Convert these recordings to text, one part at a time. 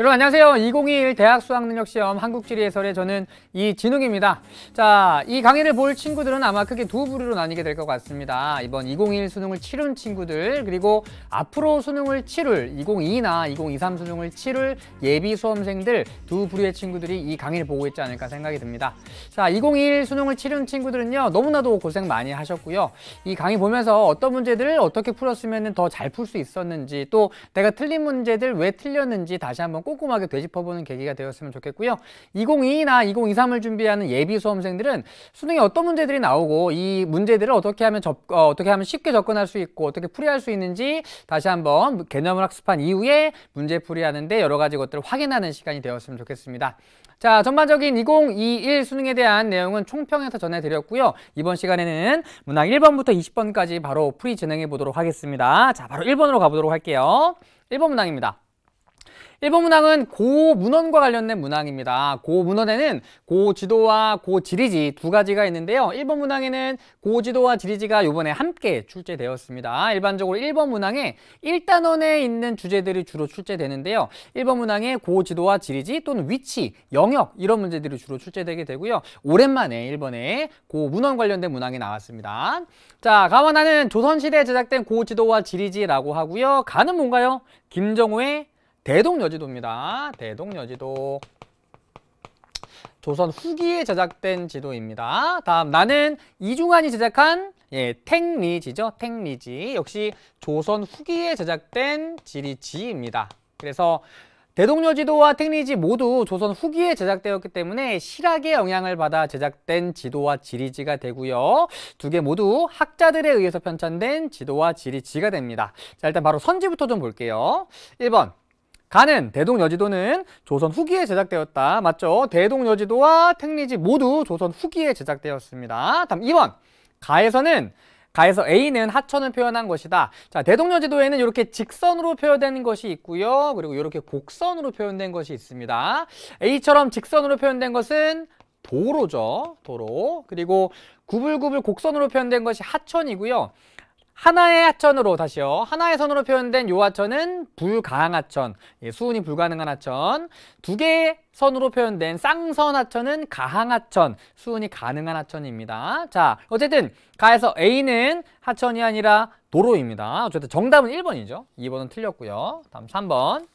여러분 안녕하세요. 2021 대학 수학능력시험 한국지리해설의 저는 이진욱입니다. 자, 이 강의를 볼 친구들은 아마 크게 두 부류로 나뉘게 될 것 같습니다. 이번 2021 수능을 치른 친구들 그리고 앞으로 수능을 치를 2022나 2023 수능을 치를 예비 수험생들 두 부류의 친구들이 이 강의를 보고 있지 않을까 생각이 듭니다. 자, 2021 수능을 치른 친구들은요. 너무나도 고생 많이 하셨고요. 이 강의 보면서 어떤 문제들을 어떻게 풀었으면 더 잘 풀 수 있었는지 또 내가 틀린 문제들 왜 틀렸는지 다시 한번 꼼꼼하게 되짚어보는 계기가 되었으면 좋겠고요. 2022나 2023을 준비하는 예비 수험생들은 수능에 어떤 문제들이 나오고 이 문제들을 어떻게 하면 접, 어, 떻게 하면 쉽게 접근할 수 있고 어떻게 풀이할 수 있는지 다시 한번 개념을 학습한 이후에 문제 풀이하는데 여러 가지 것들을 확인하는 시간이 되었으면 좋겠습니다. 자, 전반적인 2021 수능에 대한 내용은 총평에서 전해드렸고요. 이번 시간에는 문항 1번부터 20번까지 바로 풀이 진행해 보도록 하겠습니다. 자, 바로 1번으로 가보도록 할게요. 1번 문항입니다. 일본 문항은 고문헌과 관련된 문항입니다. 고문헌에는 고지도와 고지리지 두 가지가 있는데요. 일본 문항에는 고지도와 지리지가 이번에 함께 출제되었습니다. 일반적으로 일본 문항에 1단원에 있는 주제들이 주로 출제되는데요. 일본 문항에 고지도와 지리지 또는 위치, 영역 이런 문제들이 주로 출제되게 되고요. 오랜만에 일본에 고문헌 관련된 문항이 나왔습니다. 자, 가와나는 조선시대에 제작된 고지도와 지리지라고 하고요. 가는 뭔가요? 김정호의 대동여지도입니다. 대동여지도. 조선 후기에 제작된 지도입니다. 다음 나는 이중환이 제작한 예, 탱리지죠. 택리지 역시 조선 후기에 제작된 지리지입니다. 그래서 대동여지도와 택리지 모두 조선 후기에 제작되었기 때문에 실학의 영향을 받아 제작된 지도와 지리지가 되고요. 두 개 모두 학자들에 의해서 편찬된 지도와 지리지가 됩니다. 자, 일단 바로 선지부터 좀 볼게요. 1번 가는 대동여지도는 조선 후기에 제작되었다. 맞죠? 대동여지도와 택리지 모두 조선 후기에 제작되었습니다. 다음 2번. 가에서는 가에서 A는 하천을 표현한 것이다. 자, 대동여지도에는 이렇게 직선으로 표현된 것이 있고요. 그리고 이렇게 곡선으로 표현된 것이 있습니다. A처럼 직선으로 표현된 것은 도로죠. 도로. 그리고 구불구불 곡선으로 표현된 것이 하천이고요. 하나의 하천으로 다시요. 하나의 선으로 표현된 요 하천은 불가항 하천, 예, 수운이 불가능한 하천. 두 개의 선으로 표현된 쌍선 하천은 가항 하천, 수운이 가능한 하천입니다. 자, 어쨌든 가에서 A는 하천이 아니라 도로입니다. 어쨌든 정답은 1번이죠. 2번은 틀렸고요. 다음 3번.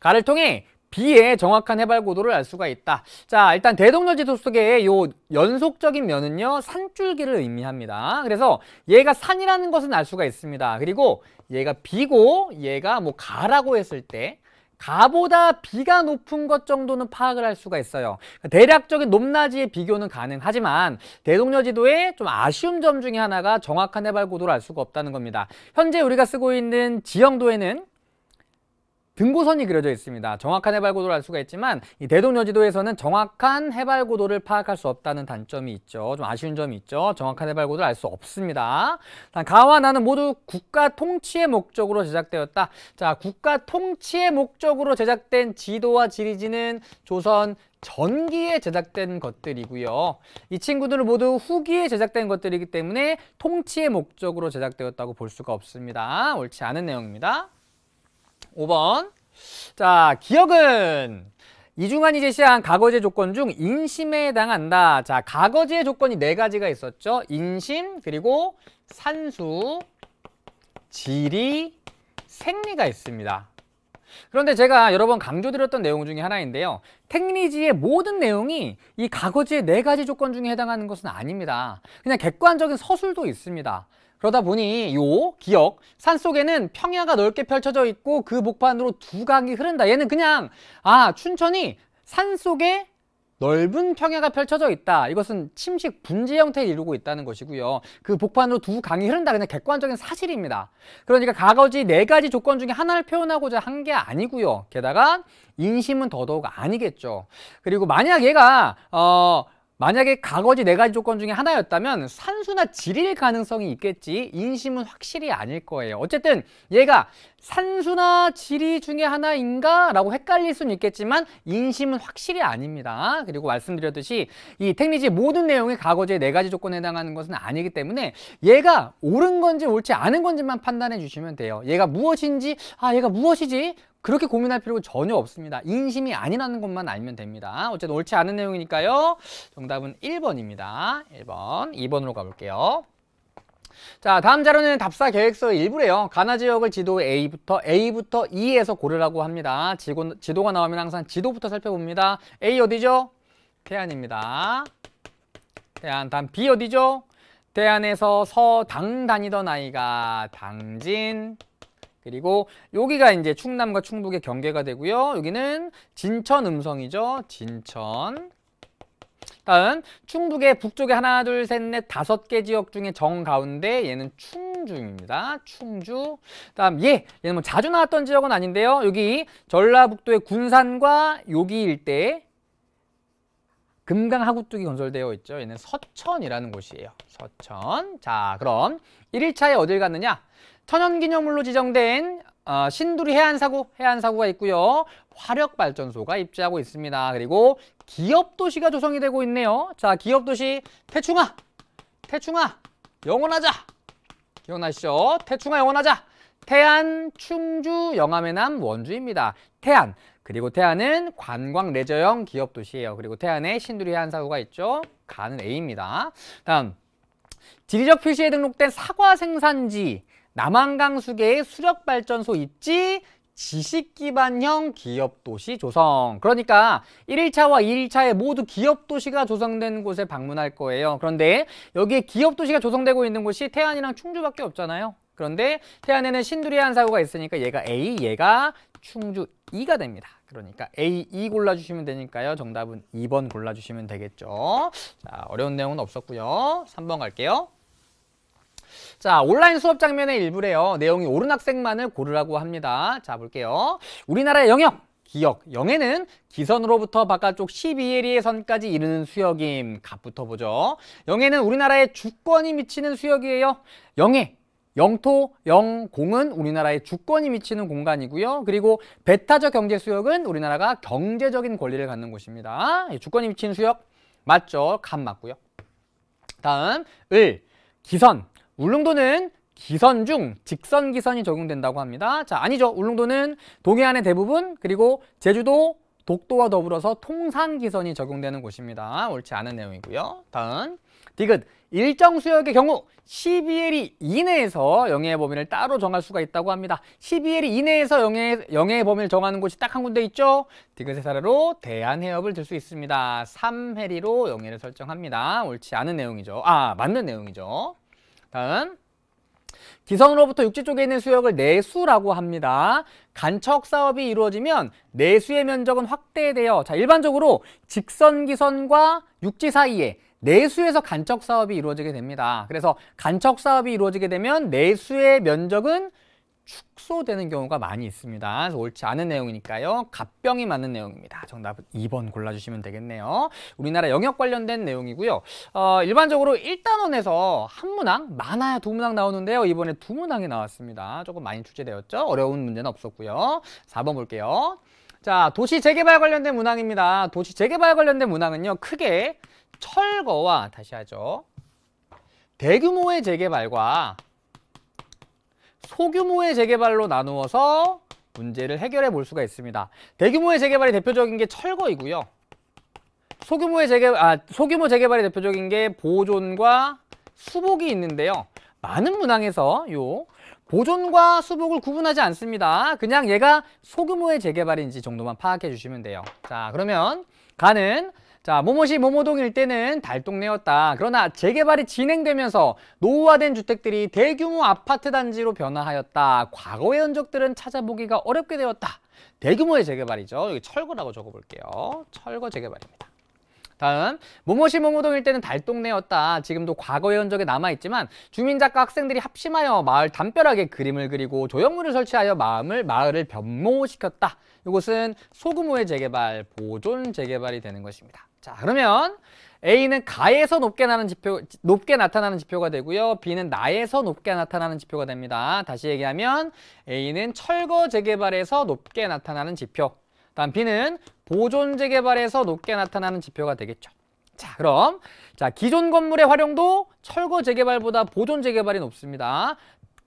가를 통해 B의 정확한 해발 고도를 알 수가 있다. 자, 일단 대동열 지도 속에이 연속적인 면은요. 산줄기를 의미합니다. 그래서 얘가 산이라는 것은 알 수가 있습니다. 그리고 얘가 B고 얘가 뭐 가라고 했을 때 가보다 비가 높은 것 정도는 파악을 할 수가 있어요. 그러니까 대략적인 높낮이의 비교는 가능하지만 대동여 지도의 좀 아쉬운 점 중에 하나가 정확한 해발 고도를 알 수가 없다는 겁니다. 현재 우리가 쓰고 있는 지형도에는 등고선이 그려져 있습니다. 정확한 해발 고도를 알 수가 있지만 이 대동여지도에서는 정확한 해발 고도를 파악할 수 없다는 단점이 있죠. 좀 아쉬운 점이 있죠. 정확한 해발 고도를 알 수 없습니다. 가와 나는 모두 국가 통치의 목적으로 제작되었다. 자, 국가 통치의 목적으로 제작된 지도와 지리지는 조선 전기에 제작된 것들이고요. 이 친구들은 모두 후기에 제작된 것들이기 때문에 통치의 목적으로 제작되었다고 볼 수가 없습니다. 옳지 않은 내용입니다. 5번. 자, 기억은 이중환이 제시한 과거제 조건 중 인심에 해당한다. 자, 과거제 조건이 네 가지가 있었죠. 인심, 그리고 산수, 지리, 생리가 있습니다. 그런데 제가 여러 번 강조드렸던 내용 중에 하나인데요. 택리지의 모든 내용이 이과거지의네 가지 조건 중에 해당하는 것은 아닙니다. 그냥 객관적인 서술도 있습니다. 그러다 보니 요 기억 산 속에는 평야가 넓게 펼쳐져 있고 그 목판으로 두 강이 흐른다. 얘는 그냥 아 춘천이 산 속에 넓은 평야가 펼쳐져 있다. 이것은 침식 분지 형태를 이루고 있다는 것이고요. 그 복판으로 두 강이 흐른다. 그냥 객관적인 사실입니다. 그러니까 가거지 네 가지 조건 중에 하나를 표현하고자 한 게 아니고요. 게다가 인심은 더더욱 아니겠죠. 그리고 만약 얘가 어 만약에 가거지 네 가지 조건 중에 하나였다면 산수나 지릴 가능성이 있겠지 인심은 확실히 아닐 거예요. 어쨌든 얘가 산수나 지리 중에 하나인가? 라고 헷갈릴 수는 있겠지만 인심은 확실히 아닙니다. 그리고 말씀드렸듯이 이 택리지 모든 내용이 가거지의 네 가지 조건에 해당하는 것은 아니기 때문에 얘가 옳은 건지 옳지 않은 건지만 판단해 주시면 돼요. 얘가 무엇인지 아 얘가 무엇이지? 그렇게 고민할 필요 가 전혀 없습니다. 인심이 아니라는 것만 알면 됩니다. 어쨌든 옳지 않은 내용이니까요. 정답은 1번입니다. 1번. 2번으로 가볼게요. 자 다음 자료는 답사 계획서 일부래요 가나 지역을 지도 A부터 A부터 E에서 고르라고 합니다 지고, 지도가 나오면 항상 지도부터 살펴봅니다 A 어디죠? 태안입니다 태안 다음 B 어디죠? 태안에서 서 당 다니던 아이가 당진 그리고 여기가 이제 충남과 충북의 경계가 되고요. 여기는 진천 음성이죠. 진천. 다음 충북의 북쪽에 하나 둘 셋 넷 다섯 개 지역 중에 정 가운데 얘는 충주입니다. 충주. 다음 예 얘는 뭐 자주 나왔던 지역은 아닌데요. 여기 전라북도의 군산과 여기 일대 금강 하구뚝이 건설되어 있죠. 얘는 서천이라는 곳이에요. 서천. 자 그럼 1일차에 어딜 갔느냐? 천연기념물로 지정된 어, 신두리 해안사고, 해안사고가 있고요. 화력발전소가 입지하고 있습니다. 그리고 기업도시가 조성이 되고 있네요. 자, 기업도시 태충아, 태충아, 영원하자. 기억나시죠? 태충아, 영원하자. 태안, 충주, 영암의남 원주입니다. 태안, 그리고 태안은 관광 레저형 기업도시예요. 그리고 태안에 신두리 해안사고가 있죠. 가는 A입니다. 다음, 지리적 표시에 등록된 사과 생산지, 남한강수계의 수력발전소 입지 지식기반형 기업도시 조성 그러니까 1일차와 2일차에 모두 기업도시가 조성된 곳에 방문할 거예요 그런데 여기에 기업도시가 조성되고 있는 곳이 태안이랑 충주밖에 없잖아요 그런데 태안에는 신두리안 사고가 있으니까 얘가 A, 얘가 충주 2가 됩니다. 그러니까 A, 2 e 골라주시면 되니까요. 정답은 2번 골라주시면 되겠죠. 자, 어려운 내용은 없었고요. 3번 갈게요. 자, 온라인 수업 장면의 일부래요. 내용이 옳은 학생만을 고르라고 합니다. 자, 볼게요. 우리나라의 영역, 기역, 영해는 기선으로부터 바깥쪽 12해리의 선까지 이르는 수역임. 값부터 보죠. 영해는 우리나라의 주권이 미치는 수역이에요. 영해, 영토, 영공은 우리나라의 주권이 미치는 공간이고요. 그리고 배타적 경제 수역은 우리나라가 경제적인 권리를 갖는 곳입니다. 예, 주권이 미치는 수역 맞죠? 간 맞고요. 다음 을, 기선, 울릉도는 기선 중 직선 기선이 적용된다고 합니다. 자, 아니죠. 울릉도는 동해안의 대부분 그리고 제주도 독도와 더불어서 통산 기선이 적용되는 곳입니다. 옳지 않은 내용이고요. 다음 디귿 일정 수역의 경우 12L이 내에서 영해의 범위를 따로 정할 수가 있다고 합니다. 12L이 내에서 영해, 영해 범위를 정하는 곳이 딱 한 군데 있죠. 디귿의 사례로 대한해협을 들 수 있습니다. 3해리로 영해를 설정합니다. 옳지 않은 내용이죠. 아, 맞는 내용이죠. 다음 기성으로부터 육지 쪽에 있는 수역을 내수라고 합니다. 간척 사업이 이루어지면 내수의 면적은 확대되어 자 일반적으로 직선 기선과 육지 사이에 내수에서 간척 사업이 이루어지게 됩니다. 그래서 간척 사업이 이루어지게 되면 내수의 면적은 축소되는 경우가 많이 있습니다. 그래서 옳지 않은 내용이니까요. 갑병이 맞는 내용입니다. 정답 2번 골라주시면 되겠네요. 우리나라 영역 관련된 내용이고요. 어, 일반적으로 1단원에서 한 문항, 많아야 두 문항 나오는데요. 이번에 두 문항이 나왔습니다. 조금 많이 출제되었죠. 어려운 문제는 없었고요. 4번 볼게요. 자, 도시 재개발 관련된 문항입니다. 도시 재개발 관련된 문항은요. 크게 철거와 다시 하죠. 대규모의 재개발과 소규모의 재개발로 나누어서 문제를 해결해 볼 수가 있습니다. 대규모의 재개발이 대표적인 게 철거이고요. 소규모의 재개발, 아, 소규모 재개발이 대표적인 게 보존과 수복이 있는데요. 많은 문항에서 요 보존과 수복을 구분하지 않습니다. 그냥 얘가 소규모의 재개발인지 정도만 파악해 주시면 돼요. 자, 그러면 가는 자, 모모시 모모동 일때는 달동네였다. 그러나 재개발이 진행되면서 노후화된 주택들이 대규모 아파트 단지로 변화하였다. 과거의 흔적들은 찾아보기가 어렵게 되었다. 대규모의 재개발이죠. 여기 철거라고 적어볼게요. 철거 재개발입니다. 다음 모모시 모모동일 때는 달동네였다. 지금도 과거의 흔적이 남아있지만 주민작가 학생들이 합심하여 마을 담벼락에 그림을 그리고 조형물을 설치하여 마음을 마을을 변모시켰다. 이것은 소규모의 재개발, 보존 재개발이 되는 것입니다. 자 그러면 A는 가에서 높게, 나는 지표, 높게 나타나는 지표가 되고요. B는 나에서 높게 나타나는 지표가 됩니다. 다시 얘기하면 A는 철거 재개발에서 높게 나타나는 지표 다음 B는 보존 재개발에서 높게 나타나는 지표가 되겠죠. 자 그럼 자 기존 건물의 활용도 철거 재개발보다 보존 재개발이 높습니다.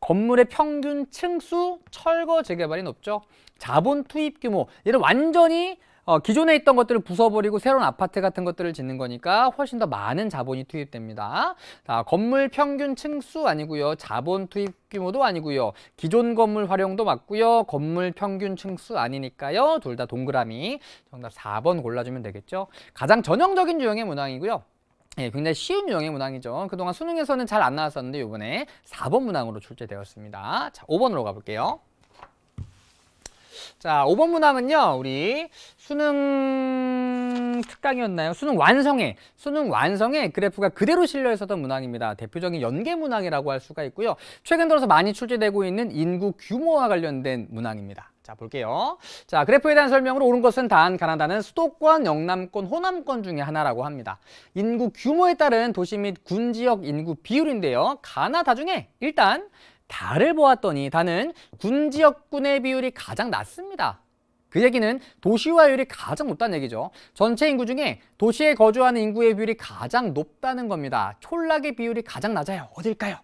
건물의 평균 층수 철거 재개발이 높죠. 자본 투입 규모 얘를 완전히 어, 기존에 있던 것들을 부숴버리고 새로운 아파트 같은 것들을 짓는 거니까 훨씬 더 많은 자본이 투입됩니다. 자, 건물 평균 층수 아니고요. 자본 투입 규모도 아니고요. 기존 건물 활용도 맞고요. 건물 평균 층수 아니니까요. 둘 다 동그라미. 정답 4번 골라주면 되겠죠. 가장 전형적인 유형의 문항이고요. 예, 굉장히 쉬운 유형의 문항이죠. 그동안 수능에서는 잘 안 나왔었는데 이번에 4번 문항으로 출제되었습니다. 자, 5번으로 가볼게요. 자, 5번 문항은요. 우리 수능 특강이었나요? 수능 완성에, 수능 완성에 그래프가 그대로 실려 있었던 문항입니다. 대표적인 연계 문항이라고 할 수가 있고요. 최근 들어서 많이 출제되고 있는 인구 규모와 관련된 문항입니다. 자 볼게요. 자 그래프에 대한 설명으로 옳은 것은 단 가나다는 수도권, 영남권, 호남권 중에 하나라고 합니다. 인구 규모에 따른 도시 및 군 지역 인구 비율인데요. 가나다 중에 일단 달을 보았더니 다은군 지역군의 비율이 가장 낮습니다. 그 얘기는 도시화율이 가장 높다는 얘기죠. 전체 인구 중에 도시에 거주하는 인구의 비율이 가장 높다는 겁니다. 촌락의 비율이 가장 낮아요. 어딜까요?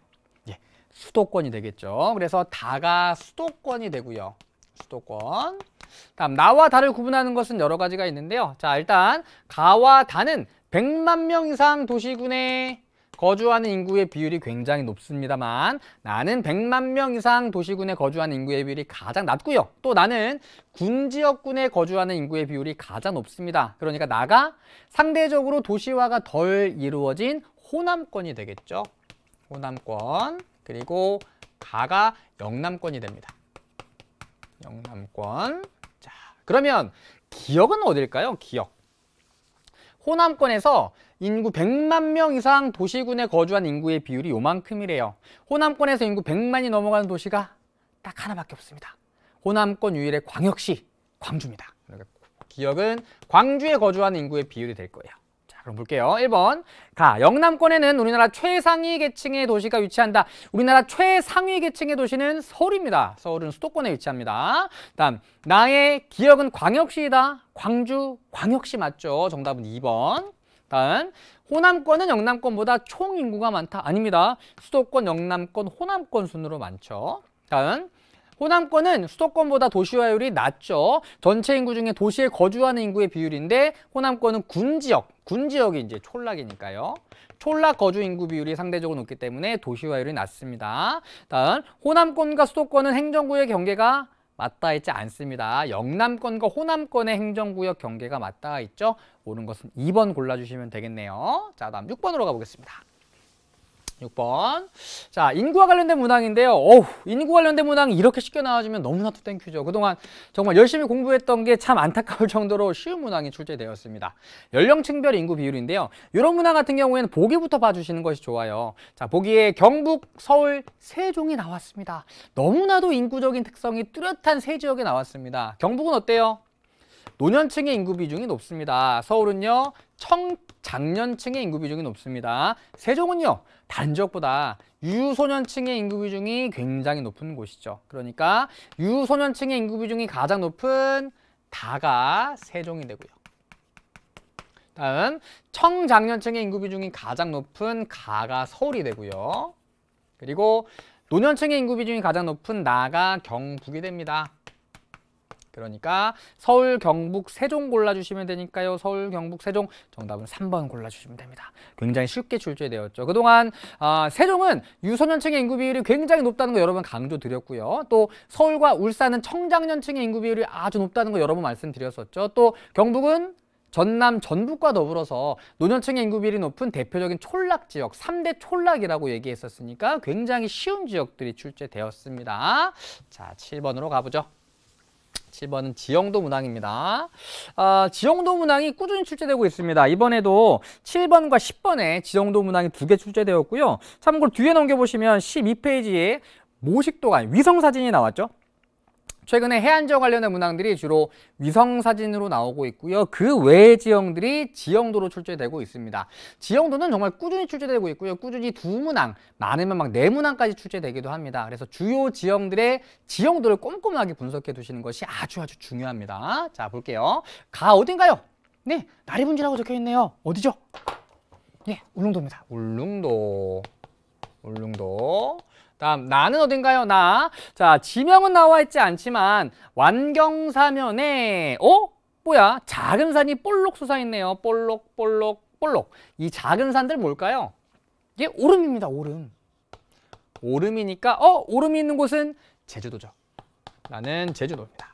예, 수도권이 되겠죠. 그래서 다가 수도권이 되고요. 수도권. 다음 나와 다를 구분하는 것은 여러 가지가 있는데요. 자 일단 가와 다는 100만 명 이상 도시군의 거주하는 인구의 비율이 굉장히 높습니다만 나는 100만 명 이상 도시군에 거주하는 인구의 비율이 가장 낮고요. 또 나는 군 지역군에 거주하는 인구의 비율이 가장 높습니다. 그러니까 나가 상대적으로 도시화가 덜 이루어진 호남권이 되겠죠. 호남권 그리고 가가 영남권이 됩니다. 영남권 자 그러면 기억은 어딜까요? 기억 호남권에서 인구 100만 명 이상 도시군에 거주한 인구의 비율이 요만큼이래요. 호남권에서 인구 100만이 넘어가는 도시가 딱 하나밖에 없습니다. 호남권 유일의 광역시 광주입니다. 그러니까 기억은 광주에 거주하는 인구의 비율이 될 거예요. 자, 그럼 볼게요. 1번. 가. 영남권에는 우리나라 최상위 계층의 도시가 위치한다. 우리나라 최상위 계층의 도시는 서울입니다. 서울은 수도권에 위치합니다. 다음. 나의 기억은 광역시이다. 광주, 광역시 맞죠? 정답은 2번. 다음 호남권은 영남권보다 총 인구가 많다. 아닙니다. 수도권, 영남권, 호남권 순으로 많죠. 다음 호남권은 수도권보다 도시화율이 낮죠. 전체 인구 중에 도시에 거주하는 인구의 비율인데 호남권은 군지역, 군지역이 이제 촌락이니까요. 촌락 거주 인구 비율이 상대적으로 높기 때문에 도시화율이 낮습니다. 다음, 호남권과 수도권은 행정구의 경계가 맞닿아 있지 않습니다. 영남권과 호남권의 행정구역 경계가 맞닿아 있죠. 옳는 것은 2번 골라주시면 되겠네요. 자, 다음 6번으로 가보겠습니다. 6번. 자, 인구와 관련된 문항인데요. 어우, 인구 관련된 문항이 이렇게 쉽게 나와주면 너무나도 땡큐죠. 그동안 정말 열심히 공부했던 게 참 안타까울 정도로 쉬운 문항이 출제되었습니다. 연령층별 인구 비율인데요. 이런 문항 같은 경우에는 보기부터 봐주시는 것이 좋아요. 자, 보기에 경북, 서울, 세종이 나왔습니다. 너무나도 인구적인 특성이 뚜렷한 세 지역에 나왔습니다. 경북은 어때요? 노년층의 인구 비중이 높습니다. 서울은요, 청, 장년층의 인구 비중이 높습니다. 세종은요, 다른 지역보다 유소년층의 인구 비중이 굉장히 높은 곳이죠. 그러니까 유소년층의 인구 비중이 가장 높은 다가 세종이 되고요. 다음 청장년층의 인구 비중이 가장 높은 가가 서울이 되고요. 그리고 노년층의 인구 비중이 가장 높은 나가 경북이 됩니다. 그러니까 서울, 경북, 세종 골라주시면 되니까요. 서울, 경북, 세종 정답은 3번 골라주시면 됩니다. 굉장히 쉽게 출제되었죠. 그동안 아, 세종은 유소년층의 인구 비율이 굉장히 높다는 거 여러 번 강조드렸고요. 또 서울과 울산은 청장년층의 인구 비율이 아주 높다는 거 여러 번 말씀드렸었죠. 또 경북은 전남, 전북과 더불어서 노년층의 인구 비율이 높은 대표적인 촌락 지역, 3대 촌락이라고 얘기했었으니까 굉장히 쉬운 지역들이 출제되었습니다. 자, 7번으로 가보죠. 7번은 지형도 문항입니다. 아, 지형도 문항이 꾸준히 출제되고 있습니다. 이번에도 7번과 10번에 지형도 문항이 두 개 출제되었고요. 참고로 뒤에 넘겨보시면 12페이지에 모식도가 위성사진이 나왔죠. 최근에 해안지역 관련된 문항들이 주로 위성사진으로 나오고 있고요. 그 외의 지형들이 지형도로 출제되고 있습니다. 지형도는 정말 꾸준히 출제되고 있고요. 꾸준히 두 문항, 많으면 막 네 문항까지 출제되기도 합니다. 그래서 주요 지형들의 지형도를 꼼꼼하게 분석해 두시는 것이 아주 아주 중요합니다. 자, 볼게요. 가 어딘가요? 네, 나리분지라고 적혀 있네요. 어디죠? 네, 울릉도입니다. 울릉도. 울릉도. 다음 나는 어딘가요? 나. 자, 지명은 나와 있지 않지만 완경사면에 어? 뭐야? 작은 산이 볼록 솟아 있네요. 볼록 볼록 볼록. 이 작은 산들 뭘까요? 이게 오름입니다. 오름. 오름이니까 어, 오름이 있는 곳은 제주도죠. 나는 제주도입니다.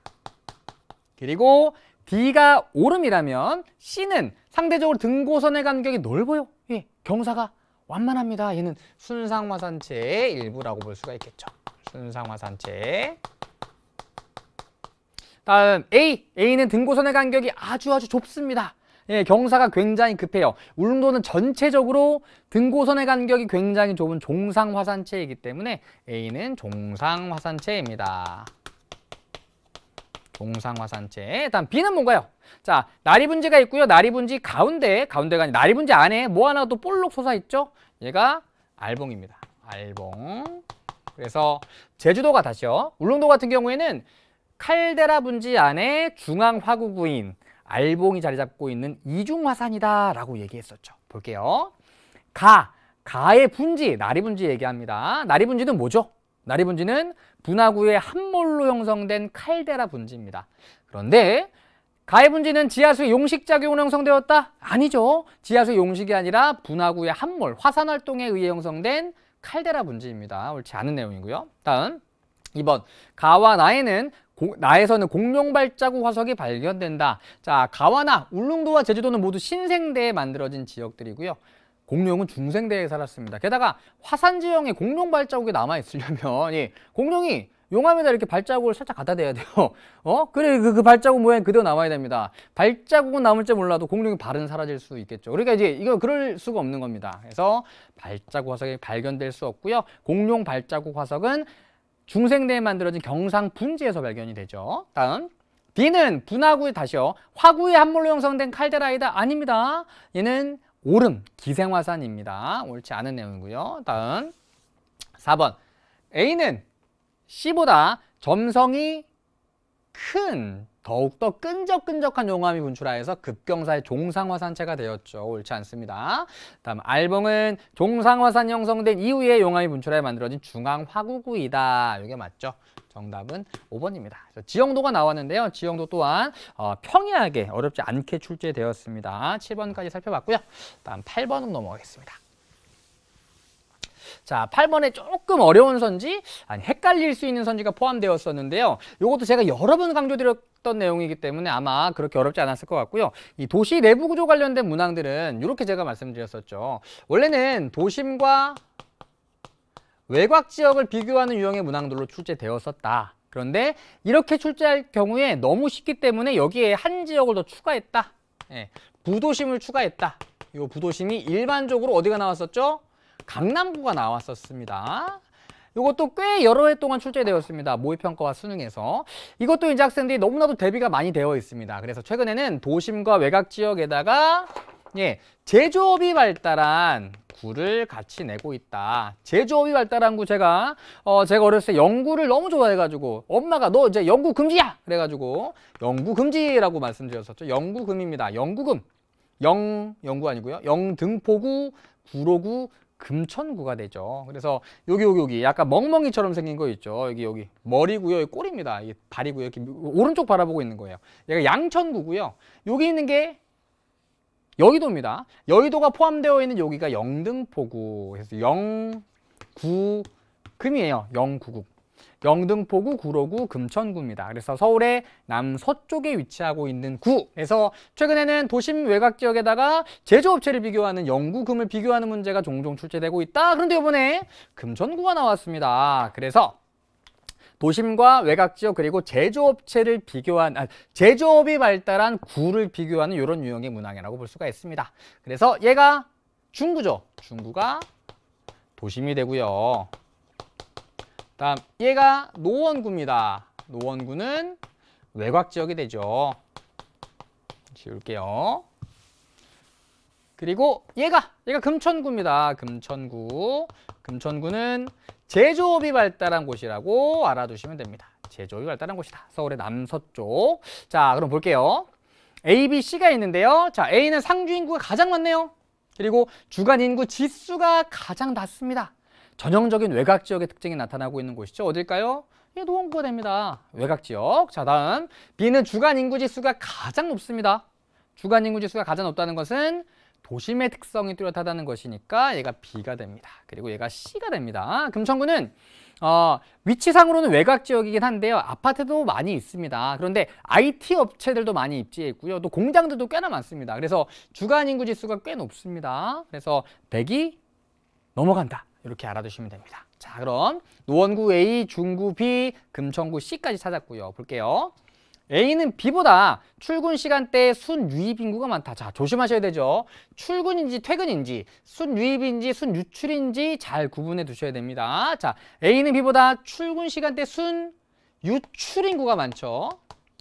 그리고 D가 오름이라면 C는 상대적으로 등고선의 간격이 넓어요. 예, 경사가 완만합니다. 얘는 순상화산체의 일부라고 볼 수가 있겠죠. 순상화산체. 다음 A. A는 등고선의 간격이 아주 아주 좁습니다. 예, 경사가 굉장히 급해요. 울릉도는 전체적으로 등고선의 간격이 굉장히 좁은 종상화산체이기 때문에 A는 종상화산체입니다. 동상화산체. 다음 B는 뭔가요? 자, 나리분지가 있고요. 나리분지 가운데, 가운데가 아니 나리분지 안에 뭐 하나 도 볼록 솟아 있죠? 얘가 알봉입니다. 알봉. 그래서 제주도가 다시요. 울릉도 같은 경우에는 칼데라 분지 안에 중앙 화구구인 알봉이 자리 잡고 있는 이중화산이다라고 얘기했었죠. 볼게요. 가, 가의 분지, 나리분지 얘기합니다. 나리분지는 뭐죠? 나리 분지는 분화구의 함몰로 형성된 칼데라 분지입니다. 그런데 가해 분지는 지하수의 용식작용으로 형성되었다? 아니죠. 지하수의 용식이 아니라 분화구의 함몰, 화산 활동에 의해 형성된 칼데라 분지입니다. 옳지 않은 내용이고요. 다음 2번 가와 나에는 고, 나에서는 공룡 발자국 화석이 발견된다. 자, 가와나 울릉도와 제주도는 모두 신생대에 만들어진 지역들이고요. 공룡은 중생대에 살았습니다. 게다가 화산지형의 공룡 발자국이 남아있으려면 이 예, 공룡이 용암에다 이렇게 발자국을 살짝 갖다 대야 돼요. 어? 그래, 그, 그 발자국 모양 그대로 남아야 됩니다. 발자국은 남을지 몰라도 공룡이 발은 사라질 수 있겠죠. 그러니까 이제 이거 그럴 수가 없는 겁니다. 그래서 발자국 화석이 발견될 수 없고요. 공룡 발자국 화석은 중생대에 만들어진 경상 분지에서 발견이 되죠. 다음. D는 분화구에 다시요. 화구에 함몰로 형성된 칼데라이다 아닙니다. 얘는 오름, 기생화산입니다. 옳지 않은 내용이고요. 다음 4번 A는 C보다 점성이 큰 더욱더 끈적끈적한 용암이 분출하여서 급경사의 종상화산체가 되었죠. 옳지 않습니다. 다음 알봉은 종상화산 형성된 이후에 용암이 분출하여 만들어진 중앙화구구이다. 이게 맞죠. 정답은 5번입니다. 지형도가 나왔는데요. 지형도 또한 어, 평이하게 어렵지 않게 출제되었습니다. 7번까지 살펴봤고요. 다음 8번으로 넘어가겠습니다. 자, 8번에 조금 어려운 선지, 아니 헷갈릴 수 있는 선지가 포함되었었는데요. 이것도 제가 여러 번 강조드렸던 내용이기 때문에 아마 그렇게 어렵지 않았을 것 같고요. 이 도시 내부 구조 관련된 문항들은 이렇게 제가 말씀드렸었죠. 원래는 도심과 외곽 지역을 비교하는 유형의 문항들로 출제되었었다. 그런데 이렇게 출제할 경우에 너무 쉽기 때문에 여기에 한 지역을 더 추가했다. 예, 부도심을 추가했다. 이 부도심이 일반적으로 어디가 나왔었죠? 강남구가 나왔었습니다. 이것도 꽤 여러 해 동안 출제되었습니다. 모의평가와 수능에서. 이것도 이제 학생들이 너무나도 대비가 많이 되어 있습니다. 그래서 최근에는 도심과 외곽 지역에다가 예, 제조업이 발달한 구를 같이 내고 있다. 제조업이 발달한 구 제가 어 제가 어렸을 때 연구를 너무 좋아해가지고 엄마가 너 이제 연구 금지야 그래가지고 연구 금지라고 말씀드렸었죠. 연구금입니다. 연구금 영 연구 아니고요. 영등포구 구로구 금천구가 되죠. 그래서 여기 여기 여기 약간 멍멍이처럼 생긴 거 있죠. 여기 여기 머리고요. 꼬리입니다. 이게 발이고요. 이렇게 오른쪽 바라보고 있는 거예요. 얘가 양천구고요. 여기 있는 게 여의도입니다. 여의도가 포함되어 있는 여기가 영등포구. 그서 영구금이에요. 영구구. 영등포구, 구로구, 금천구입니다. 그래서 서울의 남서쪽에 위치하고 있는 구에서 최근에는 도심 외곽 지역에다가 제조업체를 비교하는 영구금을 비교하는 문제가 종종 출제되고 있다. 그런데 이번에 금천구가 나왔습니다. 그래서 도심과 외곽지역 그리고 제조업체를 비교한 아, 제조업이 발달한 구를 비교하는 이런 유형의 문항이라고 볼 수가 있습니다. 그래서 얘가 중구죠. 중구가 도심이 되고요. 다음 얘가 노원구입니다. 노원구는 외곽지역이 되죠. 지울게요. 그리고 얘가 얘가 금천구입니다. 금천구. 금천구는 제조업이 발달한 곳이라고 알아두시면 됩니다. 제조업이 발달한 곳이다. 서울의 남서쪽. 자, 그럼 볼게요. A, B, C가 있는데요. 자, A는 상주 인구가 가장 많네요. 그리고 주간 인구 지수가 가장 낮습니다. 전형적인 외곽 지역의 특징이 나타나고 있는 곳이죠. 어딜까요? 이 예, 노원구가 됩니다. 외곽 지역. 자, 다음. B는 주간 인구 지수가 가장 높습니다. 주간 인구 지수가 가장 높다는 것은 도심의 특성이 뚜렷하다는 것이니까 얘가 B가 됩니다. 그리고 얘가 C가 됩니다. 금천구는 어, 위치상으로는 외곽 지역이긴 한데요. 아파트도 많이 있습니다. 그런데 IT 업체들도 많이 입지해 있고요. 또 공장들도 꽤나 많습니다. 그래서 주간 인구 지수가 꽤 높습니다. 그래서 100이 넘어간다. 이렇게 알아두시면 됩니다. 자, 그럼 노원구 A, 중구 B, 금천구 C까지 찾았고요. 볼게요. A는 B보다 출근 시간대에 순유입 인구가 많다. 자, 조심하셔야 되죠. 출근인지 퇴근인지, 순유입인지 순유출인지 잘 구분해 두셔야 됩니다. 자, A는 B보다 출근 시간대 순유출 인구가 많죠.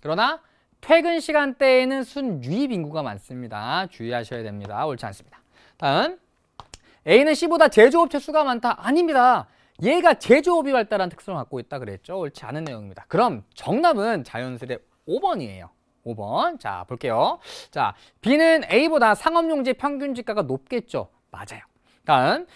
그러나 퇴근 시간대에는 순유입 인구가 많습니다. 주의하셔야 됩니다. 옳지 않습니다. 다음, A는 C보다 제조업체 수가 많다. 아닙니다. 얘가 제조업이 발달한 특성을 갖고 있다 그랬죠. 옳지 않은 내용입니다. 그럼 정답은 자연스레 5번이에요. 5번. 자, 볼게요. 자, B는 A보다 상업용지 평균 지가가 높겠죠. 맞아요. 다음. 그러니까,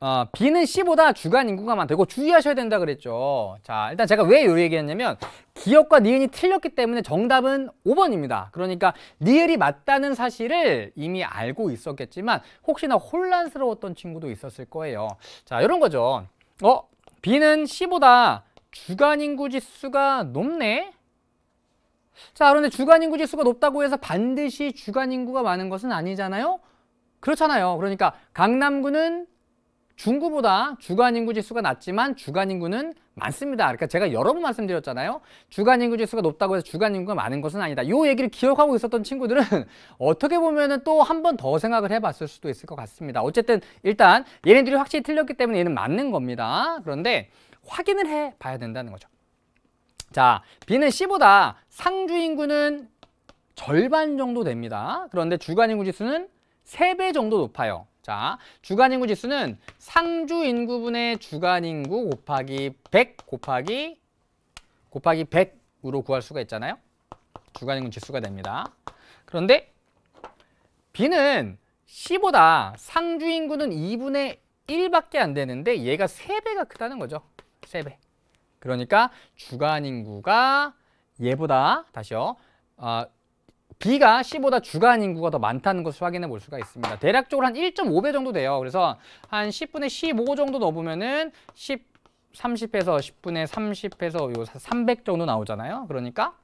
어, B는 C보다 주간 인구가 많다고 주의하셔야 된다 그랬죠. 자, 일단 제가 왜요리 얘기했냐면 기억과 니은이 틀렸기 때문에 정답은 5번입니다. 그러니까 니을이 맞다는 사실을 이미 알고 있었겠지만 혹시나 혼란스러웠던 친구도 있었을 거예요. 자, 이런 거죠. 어, B는 C보다 주간 인구 지수가 높네? 자, 그런데 주간 인구 지수가 높다고 해서 반드시 주간 인구가 많은 것은 아니잖아요. 그렇잖아요. 그러니까 강남구는 중구보다 주간 인구 지수가 낮지만 주간 인구는 많습니다. 그러니까 제가 여러 번 말씀드렸잖아요. 주간 인구 지수가 높다고 해서 주간 인구가 많은 것은 아니다. 요 얘기를 기억하고 있었던 친구들은 어떻게 보면은 또 한 번 더 생각을 해봤을 수도 있을 것 같습니다. 어쨌든 일단 얘네들이 확실히 틀렸기 때문에 얘는 맞는 겁니다. 그런데 확인을 해봐야 된다는 거죠. 자, B는 C보다 상주 인구는 절반 정도 됩니다. 그런데 주간 인구 지수는 세 배 정도 높아요. 자, 주간 인구 지수는 상주 인구분의 주간 인구 곱하기 100 곱하기 곱하기 100으로 구할 수가 있잖아요. 주간 인구 지수가 됩니다. 그런데 B는 C보다 상주 인구는 2분의 1밖에 안 되는데 얘가 세배가 크다는 거죠. 세배 그러니까 주간 인구가 얘보다 다시요. 어, B가 C보다 주간 인구가 더 많다는 것을 확인해 볼 수가 있습니다. 대략적으로 한 1.5배 정도 돼요. 그래서 한 10분의 15 정도 넣어면은 10, 30에서 10분의 30에서 요 300 정도 나오잖아요. 그러니까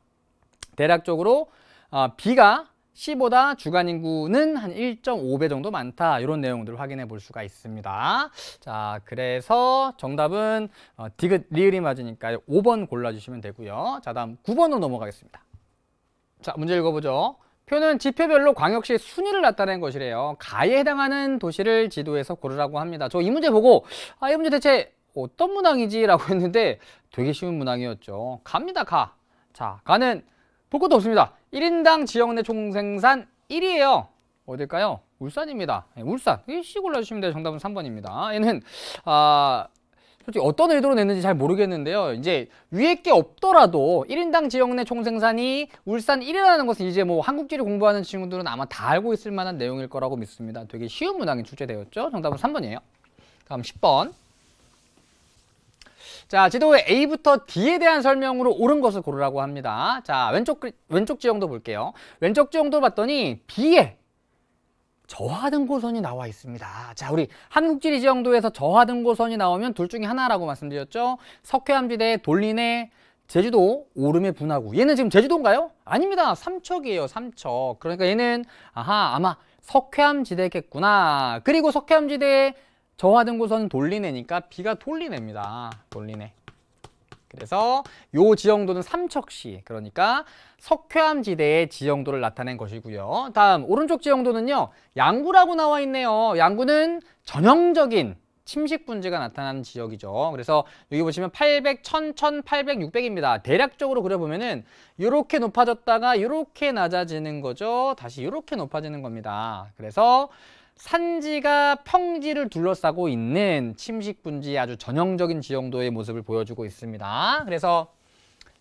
대략적으로 어, B가 C보다 주간 인구는 한 1.5배 정도 많다. 이런 내용들을 확인해 볼 수가 있습니다. 자, 그래서 정답은 어, 디귿 리을이 맞으니까 5번 골라주시면 되고요. 자, 다음 9번으로 넘어가겠습니다. 자, 문제 읽어보죠. 표는 지표별로 광역시 순위를 나타낸 것이래요. 가에 해당하는 도시를 지도에서 고르라고 합니다. 저 이 문제 보고 아, 이 문제 대체 어떤 문항이지? 라고 했는데 되게 쉬운 문항이었죠. 갑니다, 가. 자, 가는 볼 것도 없습니다. 1인당 지역 내 총생산 1위에요. 어딜까요? 울산입니다. 네, 울산. 일시 골라주시면 돼요. 정답은 3번입니다. 얘는 아 솔직히 어떤 의도로 냈는지 잘 모르겠는데요. 이제 위에 게 없더라도 1인당 지역 내 총생산이 울산 1위라는 것은 이제 뭐 한국지리 공부하는 친구들은 아마 다 알고 있을 만한 내용일 거라고 믿습니다. 되게 쉬운 문항이 출제되었죠. 정답은 3번이에요. 다음 10번. 자, 지도에 A부터 D에 대한 설명으로 옳은 것을 고르라고 합니다. 자, 왼쪽, 왼쪽 지형도 볼게요. 왼쪽 지형도 봤더니 B에 저하등고선이 나와 있습니다. 자, 우리 한국지리 지형도에서 저하등고선이 나오면 둘 중에 하나라고 말씀드렸죠. 석회암지대, 돌리네, 제주도 오름의 분화구. 얘는 지금 제주도인가요? 아닙니다. 삼척이에요, 삼척. 그러니까 얘는 아하, 아마 석회암지대겠구나. 그리고 석회암지대에 저하등구선 돌리네니까 비가돌리냅니다 돌리네. 그래서 요 지형도는 삼척시 그러니까 석회암 지대의 지형도를 나타낸 것이고요. 다음 오른쪽 지형도는요. 양구라고 나와 있네요. 양구는 전형적인 침식 분지가 나타나는 지역이죠. 그래서 여기 보시면 800, 1000, 1800, 600입니다. 대략적으로 그려보면은 이렇게 높아졌다가 이렇게 낮아지는 거죠. 다시 이렇게 높아지는 겁니다. 그래서 산지가 평지를 둘러싸고 있는 침식분지 아주 전형적인 지형도의 모습을 보여주고 있습니다. 그래서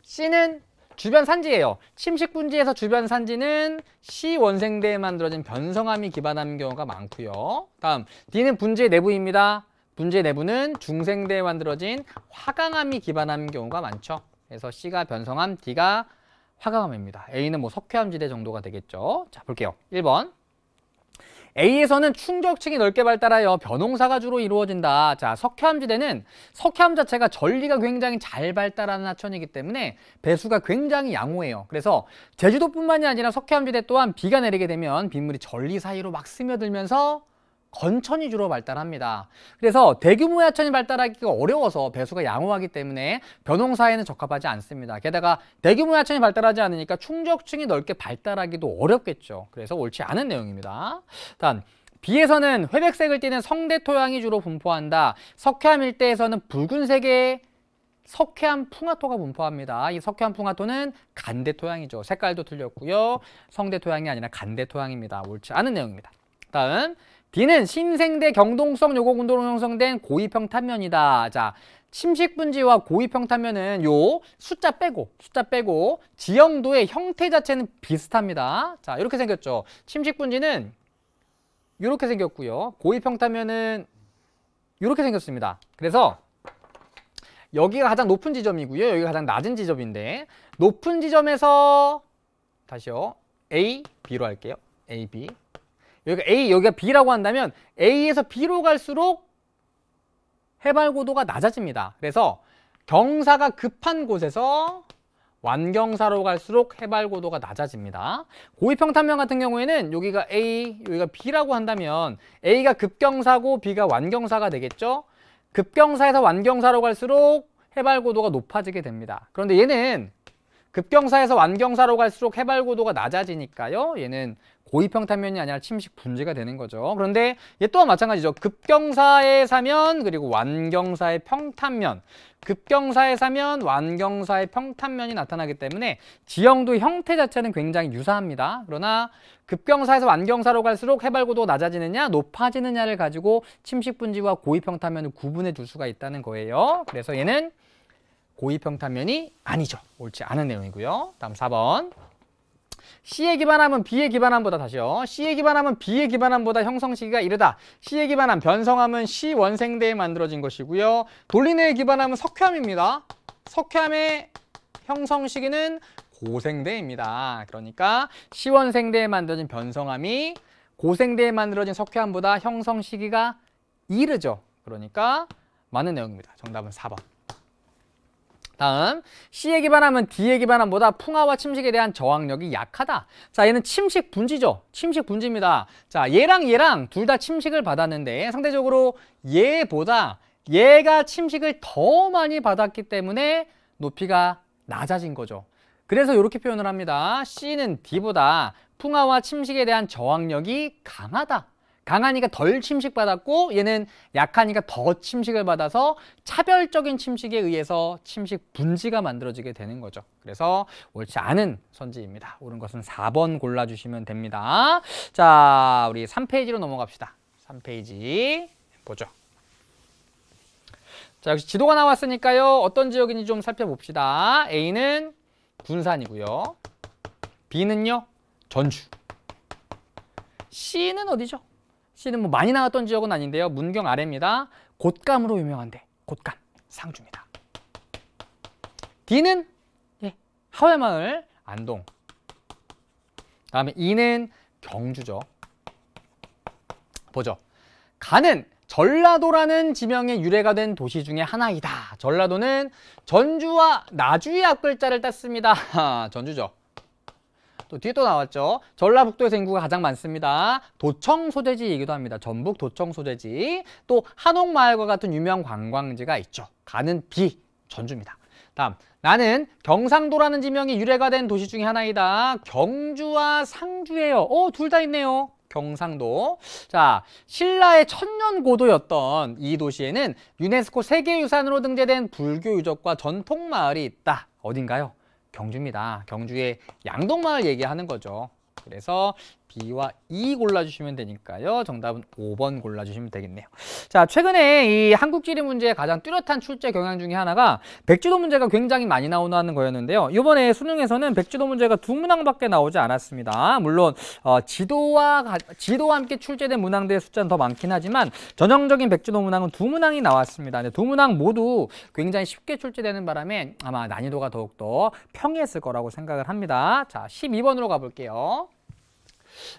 C는 주변 산지예요. 침식분지에서 주변 산지는 C원생대에 만들어진 변성암이 기반한 경우가 많고요. 다음 D는 분지의 내부입니다. 분지의 내부는 중생대에 만들어진 화강암이 기반한 경우가 많죠. 그래서 C가 변성암, D가 화강암입니다. A는 뭐 석회암지대 정도가 되겠죠. 자 볼게요. 1번 A에서는 충적층이 넓게 발달하여 변홍사가 주로 이루어진다. 자, 석회암지대는 석회암 자체가 전리가 굉장히 잘 발달하는 하천이기 때문에 배수가 굉장히 양호해요. 그래서 제주도뿐만이 아니라 석회암지대 또한 비가 내리게 되면 빗물이 전리 사이로 막 스며들면서 건천이 주로 발달합니다. 그래서 대규모 야천이 발달하기가 어려워서 배수가 양호하기 때문에 벼농사에는 적합하지 않습니다. 게다가 대규모 야천이 발달하지 않으니까 충적층이 넓게 발달하기도 어렵겠죠. 그래서 옳지 않은 내용입니다. 일단 B에서는 회백색을 띠는 성대 토양이 주로 분포한다. 석회암 일대에서는 붉은색의 석회암 풍화토가 분포합니다. 이 석회암 풍화토는 간대 토양이죠. 색깔도 틀렸고요. 성대 토양이 아니라 간대 토양입니다. 옳지 않은 내용입니다. 다음 D는 신생대 경동성 요곡운동으로 형성된 고위평탄면이다. 자, 침식분지와 고위평탄면은 요 숫자 빼고 숫자 빼고 지형도의 형태 자체는 비슷합니다. 자, 이렇게 생겼죠. 침식분지는 이렇게 생겼고요. 고위평탄면은 이렇게 생겼습니다. 그래서 여기가 가장 높은 지점이고요. 여기가 가장 낮은 지점인데 높은 지점에서 다시요. A, B로 할게요. A, B. 여기가 A, 여기가 B라고 한다면 A에서 B로 갈수록 해발 고도가 낮아집니다. 그래서 경사가 급한 곳에서 완경사로 갈수록 해발 고도가 낮아집니다. 고위평탄면 같은 경우에는 여기가 A, 여기가 B라고 한다면 A가 급경사고 B가 완경사가 되겠죠? 급경사에서 완경사로 갈수록 해발 고도가 높아지게 됩니다. 그런데 얘는 급경사에서 완경사로 갈수록 해발 고도가 낮아지니까요. 얘는 고위평 탄면이 아니라 침식 분지가 되는 거죠. 그런데 얘 또한 마찬가지죠. 급경사의 사면 그리고 완경사의 평탄면 급경사의 사면 완경사의 평탄면이 나타나기 때문에 지형도 형태 자체는 굉장히 유사합니다. 그러나 급경사에서 완경사로 갈수록 해발고도가 낮아지느냐 높아지느냐를 가지고 침식 분지와 고위평탄면을 구분해 줄 수가 있다는 거예요. 그래서 얘는 고위평탄면이 아니죠. 옳지 않은 내용이고요. 다음 4번. C에 기반함은 B에 기반함보다 다시요. C에 기반함은 B에 기반함보다 형성시기가 이르다. C에 기반함 변성함은 C 원생대에 만들어진 것이고요. 돌리네에 기반함은 석회암입니다. 석회암의 형성시기는 고생대입니다. 그러니까 C 원생대에 만들어진 변성함이 고생대에 만들어진 석회암보다 형성시기가 이르죠. 그러니까 맞는 내용입니다. 정답은 4번. 다음 C에 기반하면 D에 기반함보다 풍화와 침식에 대한 저항력이 약하다. 자 얘는 침식 분지죠. 침식 분지입니다. 자 얘랑 얘랑 둘 다 침식을 받았는데 상대적으로 얘보다 얘가 침식을 더 많이 받았기 때문에 높이가 낮아진 거죠. 그래서 이렇게 표현을 합니다. C는 D보다 풍화와 침식에 대한 저항력이 강하다. 강하니까 덜 침식받았고 얘는 약하니까 더 침식을 받아서 차별적인 침식에 의해서 침식 분지가 만들어지게 되는 거죠. 그래서 옳지 않은 선지입니다. 옳은 것은 4번 골라주시면 됩니다. 자, 우리 3페이지로 넘어갑시다. 3페이지 보죠. 자, 역시 지도가 나왔으니까요. 어떤 지역인지 좀 살펴봅시다. A는 군산이고요. B는요. 전주. C는 어디죠? 씨는 뭐 많이 나왔던 지역은 아닌데요. 문경 아래입니다. 곶감으로 유명한데 곶감 상주입니다. D는 예, 하회마을 안동. 다음에 E는 경주죠. 보죠. 가는 전라도라는 지명의 유래가 된 도시 중에 하나이다. 전라도는 전주와 나주의 앞글자를 땄습니다. 전주죠. 또 뒤에 또 나왔죠. 전라북도에서 인구가 가장 많습니다. 도청 소재지이기도 합니다. 전북 도청 소재지. 또 한옥마을과 같은 유명 관광지가 있죠. 가는 비 전주입니다. 다음 나는 경상도라는 지명이 유래가 된 도시 중에 하나이다. 경주와 상주예요. 어, 둘 다 있네요. 경상도. 자, 신라의 천년 고도였던 이 도시에는 유네스코 세계유산으로 등재된 불교 유적과 전통 마을이 있다. 어딘가요? 경주입니다. 경주의 양동마을 얘기하는 거죠. 그래서 B와 E 골라주시면 되니까요. 정답은 5번 골라주시면 되겠네요. 자, 최근에 이 한국지리 문제의 가장 뚜렷한 출제 경향 중에 하나가 백지도 문제가 굉장히 많이 나오는 거였는데요. 이번에 수능에서는 백지도 문제가 두 문항밖에 나오지 않았습니다. 물론 어, 지도와 가, 지도와 함께 출제된 문항들의 숫자는 더 많긴 하지만 전형적인 백지도 문항은 두 문항이 나왔습니다. 두 문항 모두 굉장히 쉽게 출제되는 바람에 아마 난이도가 더욱더 평이했을 거라고 생각을 합니다. 자, 12번으로 가볼게요.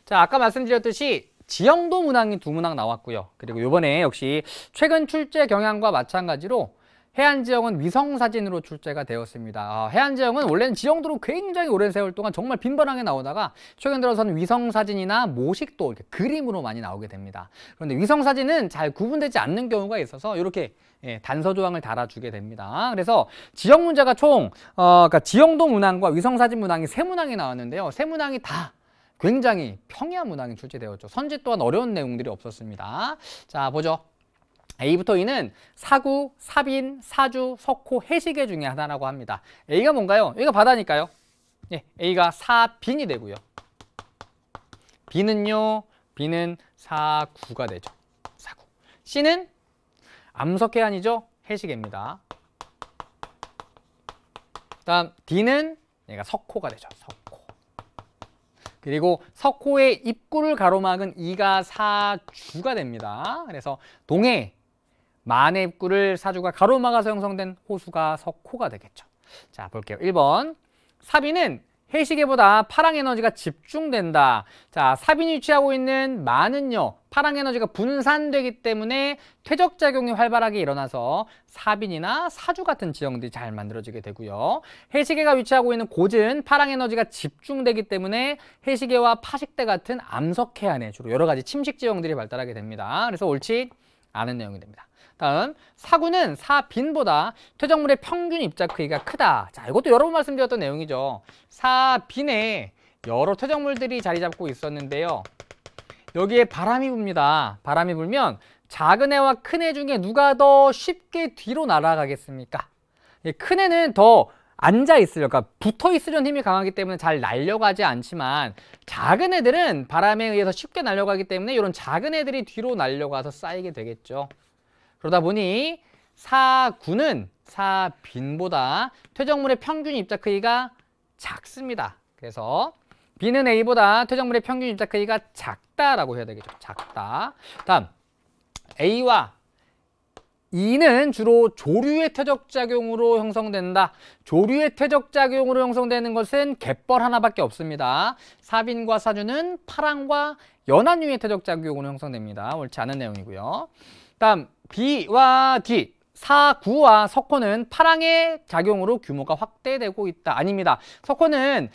자, 아까 말씀드렸듯이 지형도 문항이 두 문항 나왔고요. 그리고 요번에 역시 최근 출제 경향과 마찬가지로 해안 지형은 위성 사진으로 출제가 되었습니다. 아, 해안 지형은 원래는 지형도로 굉장히 오랜 세월 동안 정말 빈번하게 나오다가 최근 들어서는 위성 사진이나 모식도 이렇게 그림으로 많이 나오게 됩니다. 그런데 위성 사진은 잘 구분되지 않는 경우가 있어서 이렇게 예, 단서 조항을 달아주게 됩니다. 그래서 지형 문제가 총 어, 그러니까 지형도 문항과 위성 사진 문항이 세 문항이 나왔는데요. 세 문항이 다 굉장히 평야 문항이 출제되었죠. 선지 또한 어려운 내용들이 없었습니다. 자, 보죠. A부터 E는 사구, 사빈, 사주, 석호, 해시계 중에 하나라고 합니다. A가 뭔가요? A가 바다니까요. 예, A가 사빈이 되고요. B는요, B는 사구가 되죠. 사구. C는 암석해아니죠 해시계입니다. 다음 D는 얘가 석호가 되죠. 석호. 그리고 석호의 입구를 가로막은 이가 사주가 됩니다. 그래서 동해 만의 입구를 사주가 가로막아서 형성된 호수가 석호가 되겠죠. 자, 볼게요. 1번 사비는 해시계보다 파랑 에너지가 집중된다. 자, 사빈이위치하고 있는 많은요. 파랑 에너지가 분산되기 때문에 퇴적작용이 활발하게 일어나서 사빈이나 사주 같은 지형들이 잘 만들어지게 되고요. 해시계가 위치하고 있는 고은 파랑 에너지가 집중되기 때문에 해시계와 파식대 같은 암석해안에 주로 여러 가지 침식 지형들이 발달하게 됩니다. 그래서 옳지 않은 내용이 됩니다. 다음 사구는 사빈보다 퇴적물의 평균 입자 크기가 크다. 자, 이것도 여러 번 말씀드렸던 내용이죠. 사빈에 여러 퇴적물들이 자리 잡고 있었는데요. 여기에 바람이 붑니다. 바람이 불면 작은 애와 큰 애 중에 누가 더 쉽게 뒤로 날아가겠습니까? 예, 큰 애는 더 앉아있으려, 그러니까 붙어있으려는 힘이 강하기 때문에 잘 날려가지 않지만 작은 애들은 바람에 의해서 쉽게 날려가기 때문에 이런 작은 애들이 뒤로 날려가서 쌓이게 되겠죠. 그러다 보니 사군은 사빈보다 퇴적물의 평균 입자 크기가 작습니다. 그래서 B는 A보다 퇴적물의 평균 입자 크기가 작다라고 해야 되겠죠. 작다. 다음 A와 이는 주로 조류의 퇴적작용으로 형성된다. 조류의 퇴적작용으로 형성되는 것은 갯벌 하나밖에 없습니다. 사빈과 사주는 파랑과 연한류의 퇴적작용으로 형성됩니다. 옳지 않은 내용이고요. 다음 B와 D 사구와 석호는 파랑의 작용으로 규모가 확대되고 있다. 아닙니다. 석호는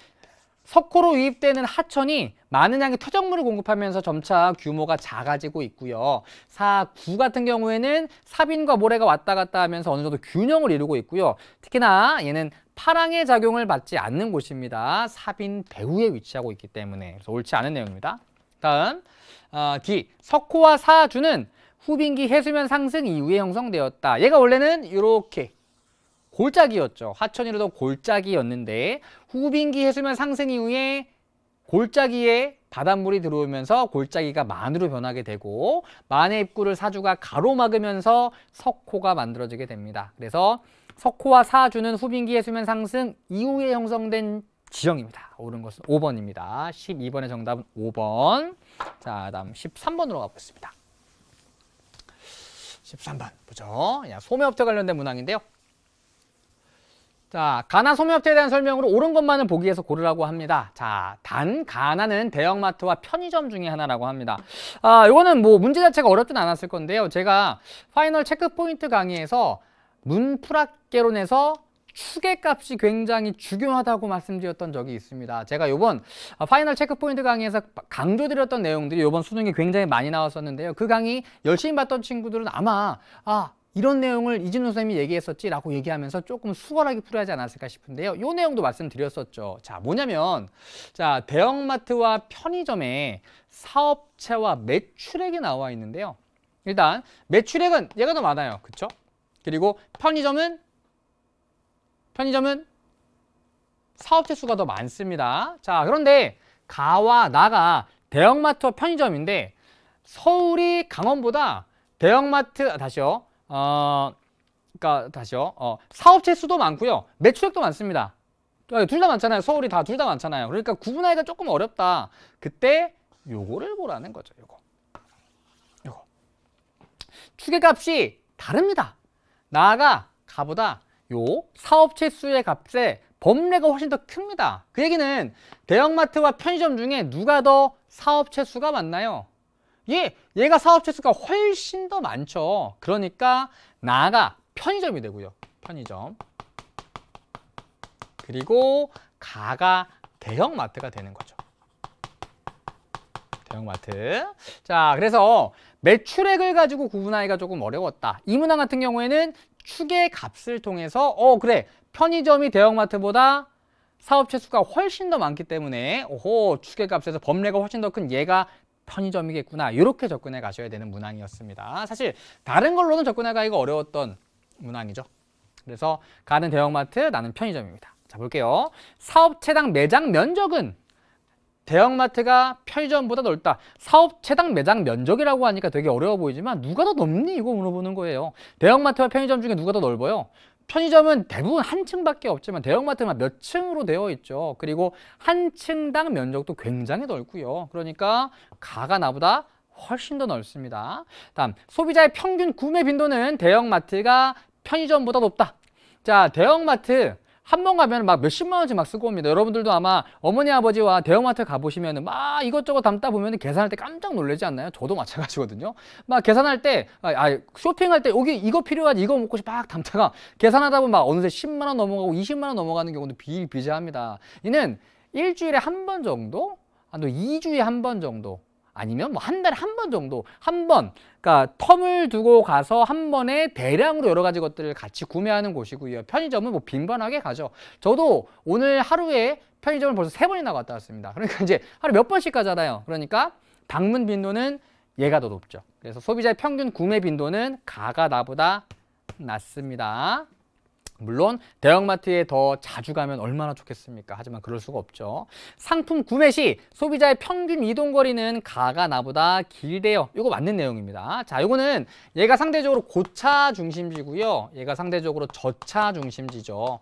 석호로 유입되는 하천이 많은 양의 토적물을 공급하면서 점차 규모가 작아지고 있고요. 사구 같은 경우에는 사빈과 모래가 왔다 갔다 하면서 어느 정도 균형을 이루고 있고요. 특히나 얘는 파랑의 작용을 받지 않는 곳입니다. 사빈 배후에 위치하고 있기 때문에 그래서 옳지 않은 내용입니다. 다음 어, D. 석호와 사주는 후빙기 해수면 상승 이후에 형성되었다. 얘가 원래는 이렇게 골짜기였죠. 하천이로도 골짜기였는데 후빙기 해수면 상승 이후에 골짜기에 바닷물이 들어오면서 골짜기가 만으로 변하게 되고 만의 입구를 사주가 가로막으면서 석호가 만들어지게 됩니다. 그래서 석호와 사주는 후빙기 해수면 상승 이후에 형성된 지형입니다. 옳은 것은 5번입니다. 12번의 정답은 5번. 자, 다음 13번으로 가보겠습니다. 13번 보죠. 소매업태 관련된 문항인데요. 자, 가나 소매업체에 대한 설명으로 옳은 것만을 보기 위해서 고르라고 합니다. 자, 단 가나는 대형마트와 편의점 중에 하나라고 합니다. 아, 이거는 뭐 문제 자체가 어렵진 않았을 건데요. 제가 파이널 체크 포인트 강의에서 문프라개론에서 축의값이 굉장히 중요하다고 말씀드렸던 적이 있습니다. 제가 이번 어, 파이널 체크포인트 강의에서 강조드렸던 내용들이 이번 수능에 굉장히 많이 나왔었는데요. 그 강의 열심히 봤던 친구들은 아마 아 이런 내용을 이진우 선생님이 얘기했었지라고 얘기하면서 조금 수월하게 풀어야 하지 않았을까 싶은데요. 이 내용도 말씀드렸었죠. 자, 뭐냐면 자 대형마트와 편의점에 사업체와 매출액이 나와 있는데요. 일단 매출액은 얘가 더 많아요. 그렇죠? 그리고 편의점은 편의점은 사업체 수가 더 많습니다. 자, 그런데 가와 나가 대형마트와 편의점인데 서울이 강원보다 대형마트 아, 다시요. 어그니까 다시요. 어 사업체 수도 많고요. 매출액도 많습니다. 아, 둘다 많잖아요. 서울이 다 둘 다 많잖아요. 그러니까 구분하기가 조금 어렵다. 그때 요거를 보라는 거죠. 요거. 요거. 추계값이 다릅니다. 나가 가보다 요 사업체 수의 값에 범례가 훨씬 더 큽니다. 그 얘기는 대형마트와 편의점 중에 누가 더 사업체 수가 많나요? 예, 얘가 사업체 수가 훨씬 더 많죠. 그러니까 나가 편의점이 되고요. 편의점. 그리고 가가 대형마트가 되는 거죠. 대형마트. 자, 그래서 매출액을 가지고 구분하기가 조금 어려웠다. 이 문항 같은 경우에는 축의 값을 통해서 어 그래 편의점이 대형마트보다 사업체 수가 훨씬 더 많기 때문에 오호 축의 값에서 범례가 훨씬 더 큰 얘가 편의점이겠구나 이렇게 접근해 가셔야 되는 문항이었습니다. 사실 다른 걸로는 접근해 가기가 어려웠던 문항이죠. 그래서 가는 대형마트 나는 편의점입니다. 자 볼게요. 사업체당 매장 면적은 대형마트가 편의점보다 넓다. 사업 체당 매장 면적이라고 하니까 되게 어려워 보이지만 누가 더 넓니? 이거 물어보는 거예요. 대형마트와 편의점 중에 누가 더 넓어요? 편의점은 대부분 한 층밖에 없지만 대형마트만 몇 층으로 되어 있죠. 그리고 한 층당 면적도 굉장히 넓고요. 그러니까 가가 나보다 훨씬 더 넓습니다. 다음, 소비자의 평균 구매 빈도는 대형마트가 편의점보다 높다. 자, 대형마트 한번 가면 막 몇십만 원씩 막 쓰고 옵니다. 여러분들도 아마 어머니 아버지와 대형마트 가보시면 막 이것저것 담다 보면 계산할 때 깜짝 놀라지 않나요? 저도 마찬가지거든요. 막 계산할 때, 아, 아, 쇼핑할 때 여기 이거 필요하지 이거 먹고 싶어 막 담다가 계산하다 보면 막 어느새 1 0만원 넘어가고 2 0만원 넘어가는 경우도 비일비재합니다. 이는 일주일에 한 번 정도? 아니, 이주에 한 번 정도 아니면 뭐한 뭐 달에 한 번 정도 한번 그러니까 텀을 두고 가서 한 번에 대량으로 여러 가지 것들을 같이 구매하는 곳이고요. 편의점은 뭐 빈번하게 가죠. 저도 오늘 하루에 편의점을 벌써 세 번이나 갔다 왔습니다. 그러니까 이제 하루 몇 번씩 가잖아요. 그러니까 방문 빈도는 얘가 더 높죠. 그래서 소비자의 평균 구매 빈도는 가가 나보다 낮습니다. 물론 대형마트에 더 자주 가면 얼마나 좋겠습니까? 하지만 그럴 수가 없죠. 상품 구매 시 소비자의 평균 이동거리는 가가 나보다 길대요. 이거 맞는 내용입니다. 자, 이거는 얘가 상대적으로 고차 중심지고요. 얘가 상대적으로 저차 중심지죠.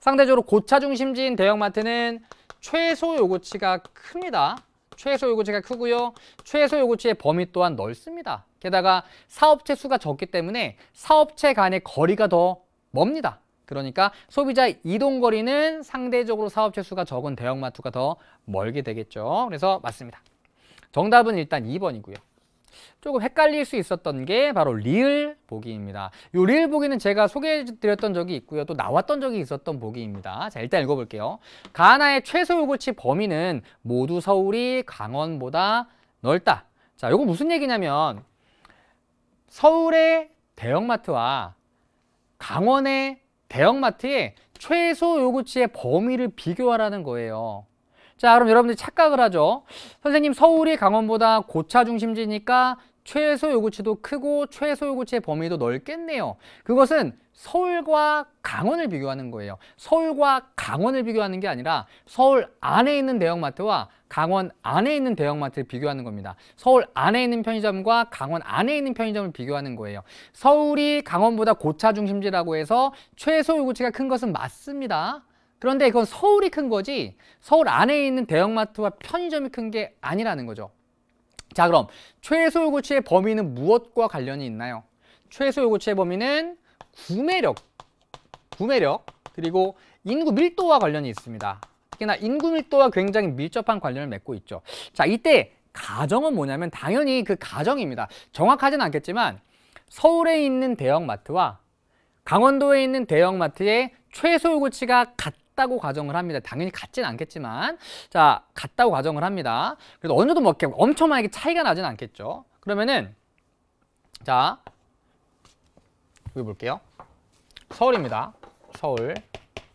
상대적으로 고차 중심지인 대형마트는 최소 요구치가 큽니다. 최소 요구치가 크고요. 최소 요구치의 범위 또한 넓습니다. 게다가 사업체 수가 적기 때문에 사업체 간의 거리가 더 멉니다. 그러니까 소비자 의 이동 거리는 상대적으로 사업체 수가 적은 대형마트가 더 멀게 되겠죠. 그래서 맞습니다. 정답은 일단 2번이고요. 조금 헷갈릴 수 있었던 게 바로 리을 보기입니다. 요 리을 보기는 제가 소개해드렸던 적이 있고요. 또 나왔던 적이 있었던 보기입니다. 자, 일단 읽어볼게요. 가나의 최소 요구치 범위는 모두 서울이 강원보다 넓다. 자, 요거 무슨 얘기냐면 서울의 대형마트와 강원의 대형마트의 최소 요구치의 범위를 비교하라는 거예요. 자, 그럼 여러분들이 착각을 하죠. 선생님, 서울이 강원보다 고차 중심지니까 최소 요구치도 크고 최소 요구치의 범위도 넓겠네요. 그것은 서울과 강원을 비교하는 거예요. 서울과 강원을 비교하는 게 아니라 서울 안에 있는 대형마트와 강원 안에 있는 대형마트를 비교하는 겁니다. 서울 안에 있는 편의점과 강원 안에 있는 편의점을 비교하는 거예요. 서울이 강원보다 고차 중심지라고 해서 최소 요구치가 큰 것은 맞습니다. 그런데 이건 서울이 큰 거지 서울 안에 있는 대형마트와 편의점이 큰 게 아니라는 거죠. 자 그럼 최소 요구치의 범위는 무엇과 관련이 있나요? 최소 요구치의 범위는 구매력, 구매력 그리고 인구 밀도와 관련이 있습니다. 특히나 인구 밀도와 굉장히 밀접한 관련을 맺고 있죠. 자 이때 가정은 뭐냐면 당연히 그 가정입니다. 정확하진 않겠지만 서울에 있는 대형마트와 강원도에 있는 대형마트의 최소 요구치가 같 같다고 가정을 합니다. 당연히 같진 않겠지만 자 같다고 가정을 합니다. 그래도 어느 정도 뭐 이렇게 엄청나게 차이가 나진 않겠죠. 그러면은 자 여기 볼게요. 서울입니다. 서울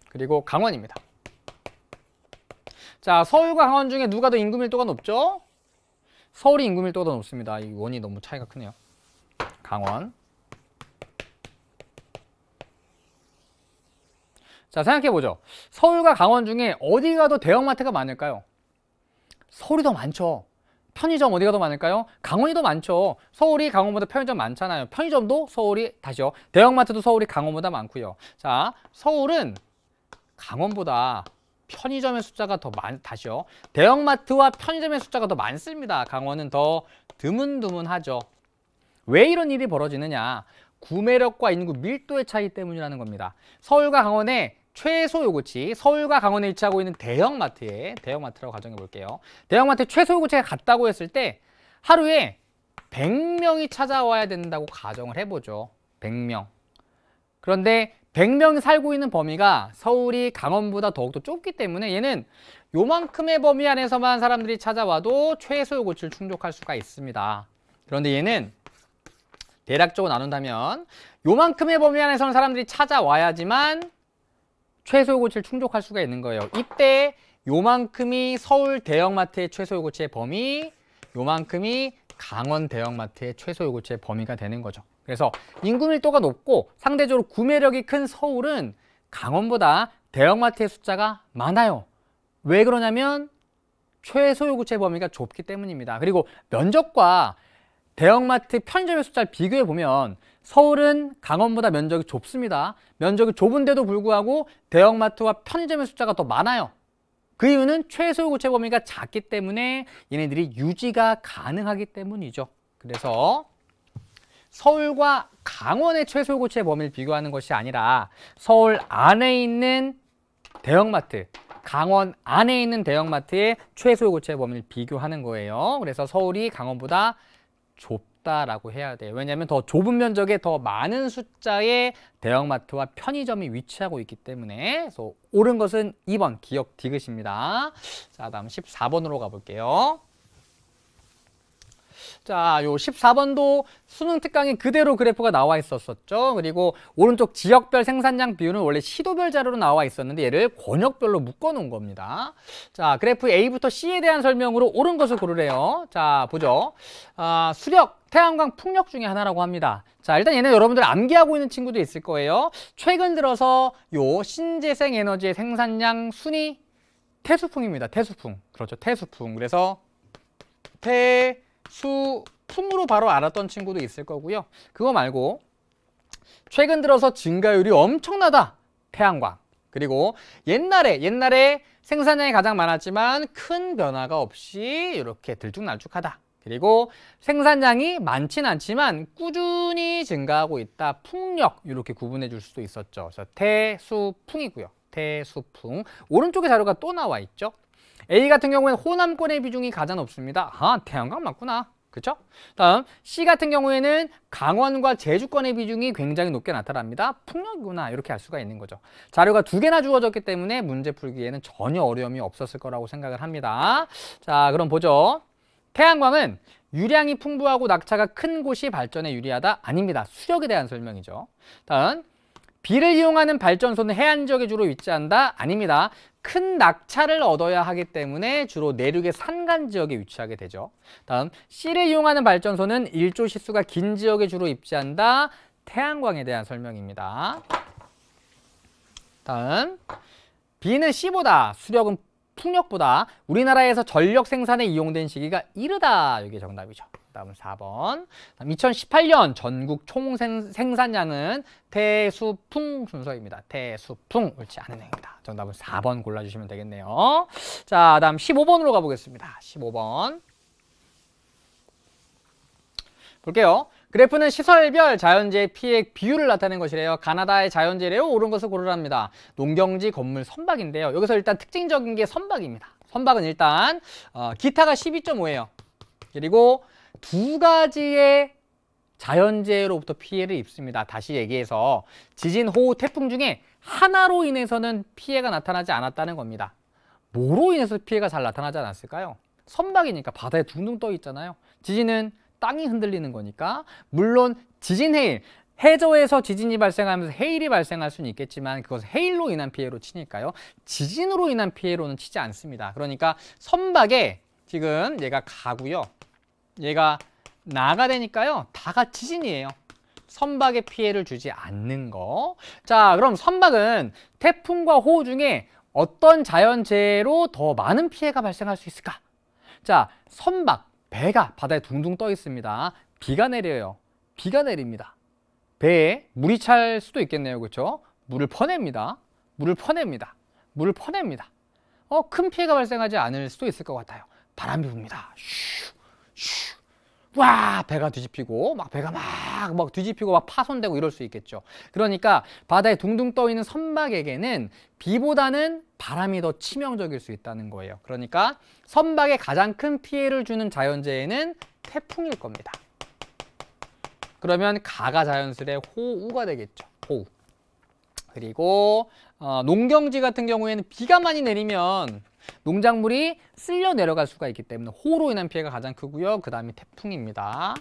그리고 강원입니다. 자 서울과 강원 중에 누가 더 인구 밀도가 높죠? 서울이 인구 밀도가 더 높습니다. 이 원이 너무 차이가 크네요. 강원 자 생각해보죠 서울과 강원 중에 어디가 더 대형마트가 많을까요? 서울이 더 많죠 편의점 어디가 더 많을까요? 강원이 더 많죠 서울이 강원보다 편의점 많잖아요 편의점도 서울이 다시요 대형마트도 서울이 강원보다 많고요 자 서울은 강원보다 편의점의 숫자가 더 많, 다시요 대형마트와 편의점의 숫자가 더 많습니다 강원은 더 드문드문하죠 왜 이런 일이 벌어지느냐 구매력과 인구 밀도의 차이 때문이라는 겁니다. 서울과 강원의 최소 요구치 서울과 강원에 위치하고 있는 대형마트에 대형마트라고 가정해 볼게요. 대형마트 최소 요구치가 같다고 했을 때 하루에 100명이 찾아와야 된다고 가정을 해보죠. 100명. 그런데 100명이 살고 있는 범위가 서울이 강원보다 더욱더 좁기 때문에 얘는 요만큼의 범위 안에서만 사람들이 찾아와도 최소 요구치를 충족할 수가 있습니다. 그런데 얘는 대략적으로 나눈다면 요만큼의 범위 안에서는 사람들이 찾아와야지만 최소 요구치를 충족할 수가 있는 거예요. 이때 요만큼이 서울 대형마트의 최소 요구치의 범위, 요만큼이 강원 대형마트의 최소 요구치의 범위가 되는 거죠. 그래서 인구 밀도가 높고 상대적으로 구매력이 큰 서울은 강원보다 대형마트의 숫자가 많아요. 왜 그러냐면 최소 요구치의 범위가 좁기 때문입니다. 그리고 면적과 대형마트 편의점의 숫자를 비교해 보면 서울은 강원보다 면적이 좁습니다. 면적이 좁은데도 불구하고 대형마트와 편의점의 숫자가 더 많아요. 그 이유는 최소 구체 범위가 작기 때문에 얘네들이 유지가 가능하기 때문이죠. 그래서 서울과 강원의 최소 고체 범위를 비교하는 것이 아니라 서울 안에 있는 대형마트, 강원 안에 있는 대형마트의 최소 고체 범위를 비교하는 거예요. 그래서 서울이 강원보다 좁 없다라고 해야 돼요. 왜냐하면 더 좁은 면적에 더 많은 숫자의 대형마트와 편의점이 위치하고 있기 때문에 그래서 옳은 것은 2번 기억 디귿입니다. 자 다음 14번으로 가볼게요. 자, 요 14번도 수능 특강이 그대로 그래프가 나와 있었었죠. 그리고 오른쪽 지역별 생산량 비율은 원래 시도별 자료로 나와 있었는데 얘를 권역별로 묶어 놓은 겁니다. 자, 그래프 A부터 C에 대한 설명으로 옳은 것을 고르래요. 자, 보죠. 아, 수력, 태양광 풍력 중에 하나라고 합니다. 자, 일단 얘는 여러분들 암기하고 있는 친구도 있을 거예요. 최근 들어서 요 신재생 에너지의 생산량 순위 태수풍입니다. 태수풍. 그렇죠. 태수풍. 그래서 태 수풍으로 바로 알았던 친구도 있을 거고요. 그거 말고 최근 들어서 증가율이 엄청나다. 태양광. 그리고 옛날에 옛날에 생산량이 가장 많았지만 큰 변화가 없이 이렇게 들쭉날쭉하다. 그리고 생산량이 많진 않지만 꾸준히 증가하고 있다. 풍력 이렇게 구분해 줄 수도 있었죠. 그래서 태수풍이고요. 태수풍. 오른쪽에 자료가 또 나와 있죠. A 같은 경우에는 호남권의 비중이 가장 높습니다. 아, 태양광 맞구나. 그렇죠? 다음 C 같은 경우에는 강원과 제주권의 비중이 굉장히 높게 나타납니다. 풍력이구나 이렇게 알 수가 있는 거죠. 자료가 두 개나 주어졌기 때문에 문제 풀기에는 전혀 어려움이 없었을 거라고 생각을 합니다. 자 그럼 보죠. 태양광은 유량이 풍부하고 낙차가 큰 곳이 발전에 유리하다? 아닙니다. 수력에 대한 설명이죠. 다음 비를 이용하는 발전소는 해안 지역에 주로 위치한다? 아닙니다. 큰 낙차를 얻어야 하기 때문에 주로 내륙의 산간 지역에 위치하게 되죠. 다음 C를 이용하는 발전소는 일조 시수가 긴 지역에 주로 입지한다. 태양광에 대한 설명입니다. 다음 B는 C보다 수력은 풍력보다 우리나라에서 전력 생산에 이용된 시기가 이르다. 이게 정답이죠. 다음 4번. 2018년 전국 총 생산량은 태수풍 순서입니다. 태수풍 옳지 않은 행입니다. 정답은 4번 골라주시면 되겠네요. 자, 다음 15번으로 가보겠습니다. 15번. 볼게요. 그래프는 시설별 자연재해 피해 비율을 나타낸 것이래요. 가나다의 자연재해로 오른 것을 고르랍니다. 농경지, 건물, 선박인데요. 여기서 일단 특징적인 게 선박입니다. 선박은 일단 어, 기타가 12.5예요. 그리고 두 가지의 자연재해로부터 피해를 입습니다. 다시 얘기해서 지진, 호우, 태풍 중에 하나로 인해서는 피해가 나타나지 않았다는 겁니다. 뭐로 인해서 피해가 잘 나타나지 않았을까요? 선박이니까 바다에 둥둥 떠 있잖아요. 지진은 땅이 흔들리는 거니까 물론 지진 해일 해저에서 지진이 발생하면서 해일이 발생할 수는 있겠지만 그것은 해일로 인한 피해로 치니까요. 지진으로 인한 피해로는 치지 않습니다. 그러니까 선박에 지금 얘가 가고요. 얘가 나가 되니까요. 다가 지진이에요. 선박에 피해를 주지 않는 거. 자, 그럼 선박은 태풍과 호우 중에 어떤 자연재해로 더 많은 피해가 발생할 수 있을까? 자, 선박, 배가 바다에 둥둥 떠 있습니다. 비가 내려요. 비가 내립니다. 배에 물이 찰 수도 있겠네요. 그렇죠? 물을 퍼냅니다. 물을 퍼냅니다. 물을 퍼냅니다. 어, 큰 피해가 발생하지 않을 수도 있을 것 같아요. 바람이 붑니다. 슈, 슈. 와 배가 뒤집히고 막 배가 막막 막 뒤집히고 막 파손되고 이럴 수 있겠죠. 그러니까 바다에 둥둥 떠 있는 선박에게는 비보다는 바람이 더 치명적일 수 있다는 거예요. 그러니까 선박에 가장 큰 피해를 주는 자연재해는 태풍일 겁니다. 그러면 가가 자연스레 호우가 되겠죠. 호우. 그리고 어, 농경지 같은 경우에는 비가 많이 내리면 농작물이 쓸려 내려갈 수가 있기 때문에 호로 인한 피해가 가장 크고요. 그 다음이 태풍입니다.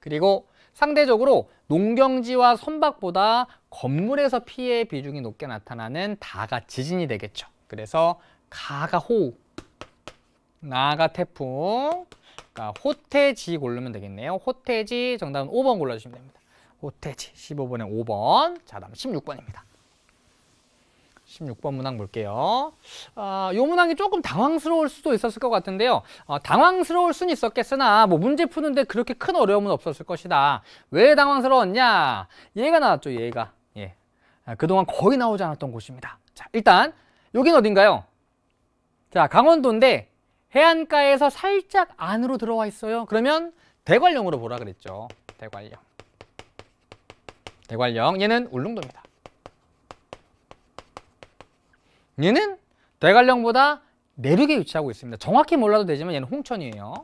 그리고 상대적으로 농경지와 선박보다 건물에서 피해 비중이 높게 나타나는 다가 지진이 되겠죠. 그래서 가가 호우, 나가 태풍, 그러니까 호태지 고르면 되겠네요. 호태지 정답은 5번 골라주시면 됩니다. 호태지 15번에 5번, 자 다음 16번입니다. 16번 문항 볼게요. 아, 요 문항이 조금 당황스러울 수도 있었을 것 같은데요. 어, 당황스러울 순 있었겠으나 뭐 문제 푸는데 그렇게 큰 어려움은 없었을 것이다. 왜 당황스러웠냐? 얘가 나왔죠, 얘가. 예. 아, 그동안 거의 나오지 않았던 곳입니다. 자, 일단 여긴 어딘가요? 자, 강원도인데 해안가에서 살짝 안으로 들어와 있어요. 그러면 대관령으로 보라 그랬죠. 대관령. 대관령. 얘는 울릉도입니다. 얘는 대관령보다 내륙에 위치하고 있습니다. 정확히 몰라도 되지만 얘는 홍천이에요.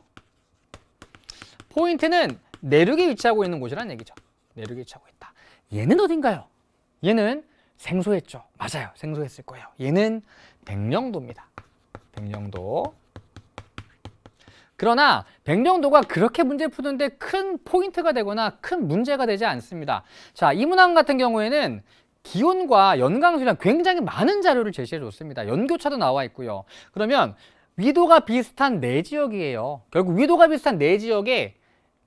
포인트는 내륙에 위치하고 있는 곳이라는 얘기죠. 내륙에 위치하고 있다. 얘는 어딘가요? 얘는 생소했죠. 맞아요. 생소했을 거예요. 얘는 백령도입니다. 백령도. 그러나 백령도가 그렇게 문제 푸는데 큰 포인트가 되거나 큰 문제가 되지 않습니다. 자, 이 문항 같은 경우에는 기온과 연강수량 굉장히 많은 자료를 제시해 줬습니다. 연교차도 나와 있고요. 그러면 위도가 비슷한 내 지역이에요. 결국 위도가 비슷한 내 지역에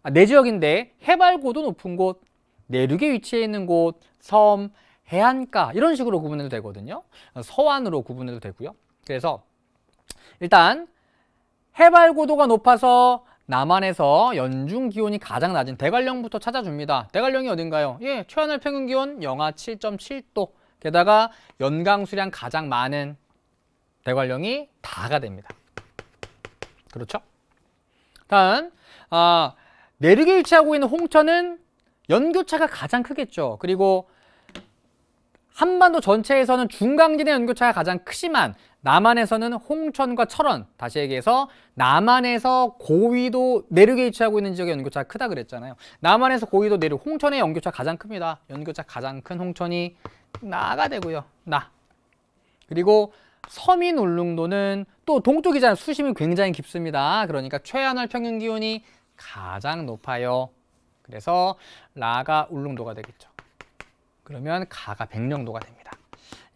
아, 네 지역인데 해발고도 높은 곳, 내륙에 위치해 있는 곳, 섬, 해안가 이런 식으로 구분해도 되거든요. 서안으로 구분해도 되고요. 그래서 일단 해발고도가 높아서 남한에서 연중 기온이 가장 낮은 대관령부터 찾아줍니다. 대관령이 어딘가요? 예, 최하늘 평균 기온 영하 7.7도. 게다가 연강 수량 가장 많은 대관령이 다가 됩니다. 그렇죠? 다음, 아, 내륙에 위치하고 있는 홍천은 연교차가 가장 크겠죠. 그리고 한반도 전체에서는 중강진의 연교차가 가장 크지만 남한에서는 홍천과 철원, 다시 얘기해서 남한에서 고위도 내륙에 위치하고 있는 지역의 연교차가 크다 그랬잖아요. 남한에서 고위도 내륙, 홍천의 연교차 가장 큽니다. 연교차 가장 큰 홍천이 나가 되고요. 나. 그리고 서민 울릉도는 또 동쪽이잖아요. 수심이 굉장히 깊습니다. 그러니까 최한월 평균 기온이 가장 높아요. 그래서 라가 울릉도가 되겠죠. 그러면 가가 백령도가 됩니다.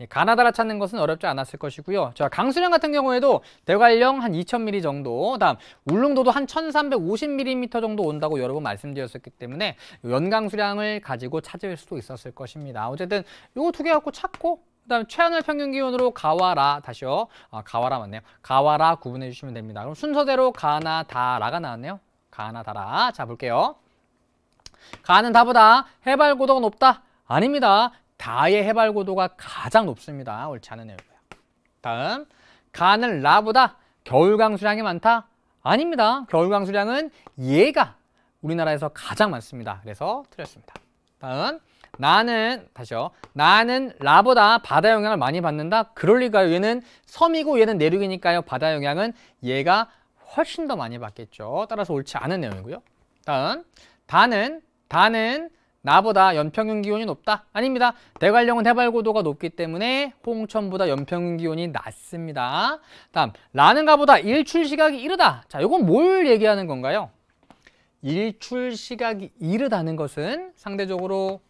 예, 가나다라 찾는 것은 어렵지 않았을 것이고요. 자, 강수량 같은 경우에도 대관령 한 2000mm 정도, 다음 울릉도도 한 1350mm 정도 온다고 여러 번 말씀드렸었기 때문에 연강수량을 가지고 찾을 수도 있었을 것입니다. 어쨌든 요거 두 개 갖고 찾고 그다음 최하늘 평균 기온으로 가와라 다시요. 아, 가와라 맞네요. 가와라 구분해 주시면 됩니다. 그럼 순서대로 가나 다라가 나왔네요. 가나 다라. 자, 볼게요. 가는 다보다 해발 고도가 높다. 아닙니다. 다의 해발 고도가 가장 높습니다. 옳지 않은 내용이고요. 다음, 가는 라보다 겨울 강수량이 많다? 아닙니다. 겨울 강수량은 얘가 우리나라에서 가장 많습니다. 그래서 틀렸습니다. 다음, 나는 다시요. 나는 라보다 바다 영향을 많이 받는다? 그럴 리가요. 얘는 섬이고 얘는 내륙이니까요. 바다 영향은 얘가 훨씬 더 많이 받겠죠. 따라서 옳지 않은 내용이고요. 다음, 다는 다는 나보다 연평균 기온이 높다? 아닙니다. 대관령은 해발 고도가 높기 때문에 홍천보다 연평균 기온이 낮습니다. 다음, 라는가 보다 일출 시각이 이르다. 자, 이건 뭘 얘기하는 건가요? 일출 시각이 이르다는 것은 상대적으로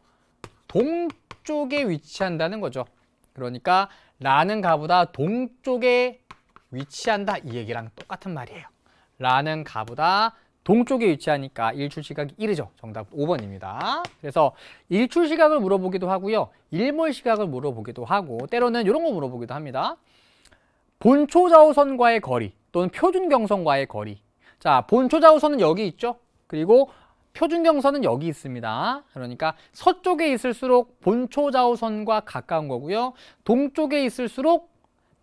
동쪽에 위치한다는 거죠. 그러니까 라는가 보다 동쪽에 위치한다 이 얘기랑 똑같은 말이에요. 라는가 보다 동쪽에 위치하니까 일출시각이 이르죠. 정답 5번입니다. 그래서 일출시각을 물어보기도 하고요. 일몰시각을 물어보기도 하고 때로는 이런 거 물어보기도 합니다. 본초좌우선과의 거리 또는 표준경선과의 거리 자, 본초좌우선은 여기 있죠. 그리고 표준경선은 여기 있습니다. 그러니까 서쪽에 있을수록 본초좌우선과 가까운 거고요. 동쪽에 있을수록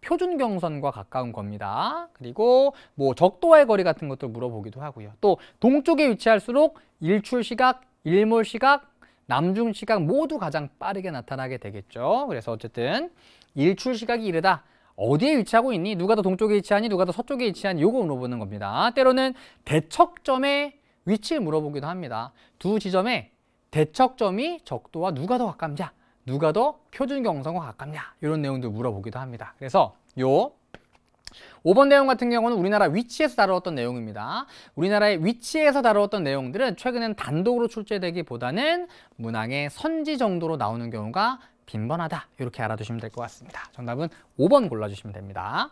표준 경선과 가까운 겁니다. 그리고 뭐 적도와의 거리 같은 것도 물어보기도 하고요. 또 동쪽에 위치할수록 일출 시각, 일몰 시각, 남중 시각 모두 가장 빠르게 나타나게 되겠죠. 그래서 어쨌든 일출 시각이 이르다. 어디에 위치하고 있니? 누가 더 동쪽에 위치하니? 누가 더 서쪽에 위치하니? 요거 물어보는 겁니다. 때로는 대척점의 위치를 물어보기도 합니다. 두 지점의 대척점이 적도와 누가 더 가깝냐? 누가 더 표준 경성과 가깝냐 이런 내용도 물어보기도 합니다. 그래서 요 5번 내용 같은 경우는 우리나라 위치에서 다루었던 내용입니다. 우리나라의 위치에서 다루었던 내용들은 최근엔 단독으로 출제되기보다는 문항의 선지 정도로 나오는 경우가 빈번하다 이렇게 알아두시면 될 것 같습니다. 정답은 5번 골라주시면 됩니다.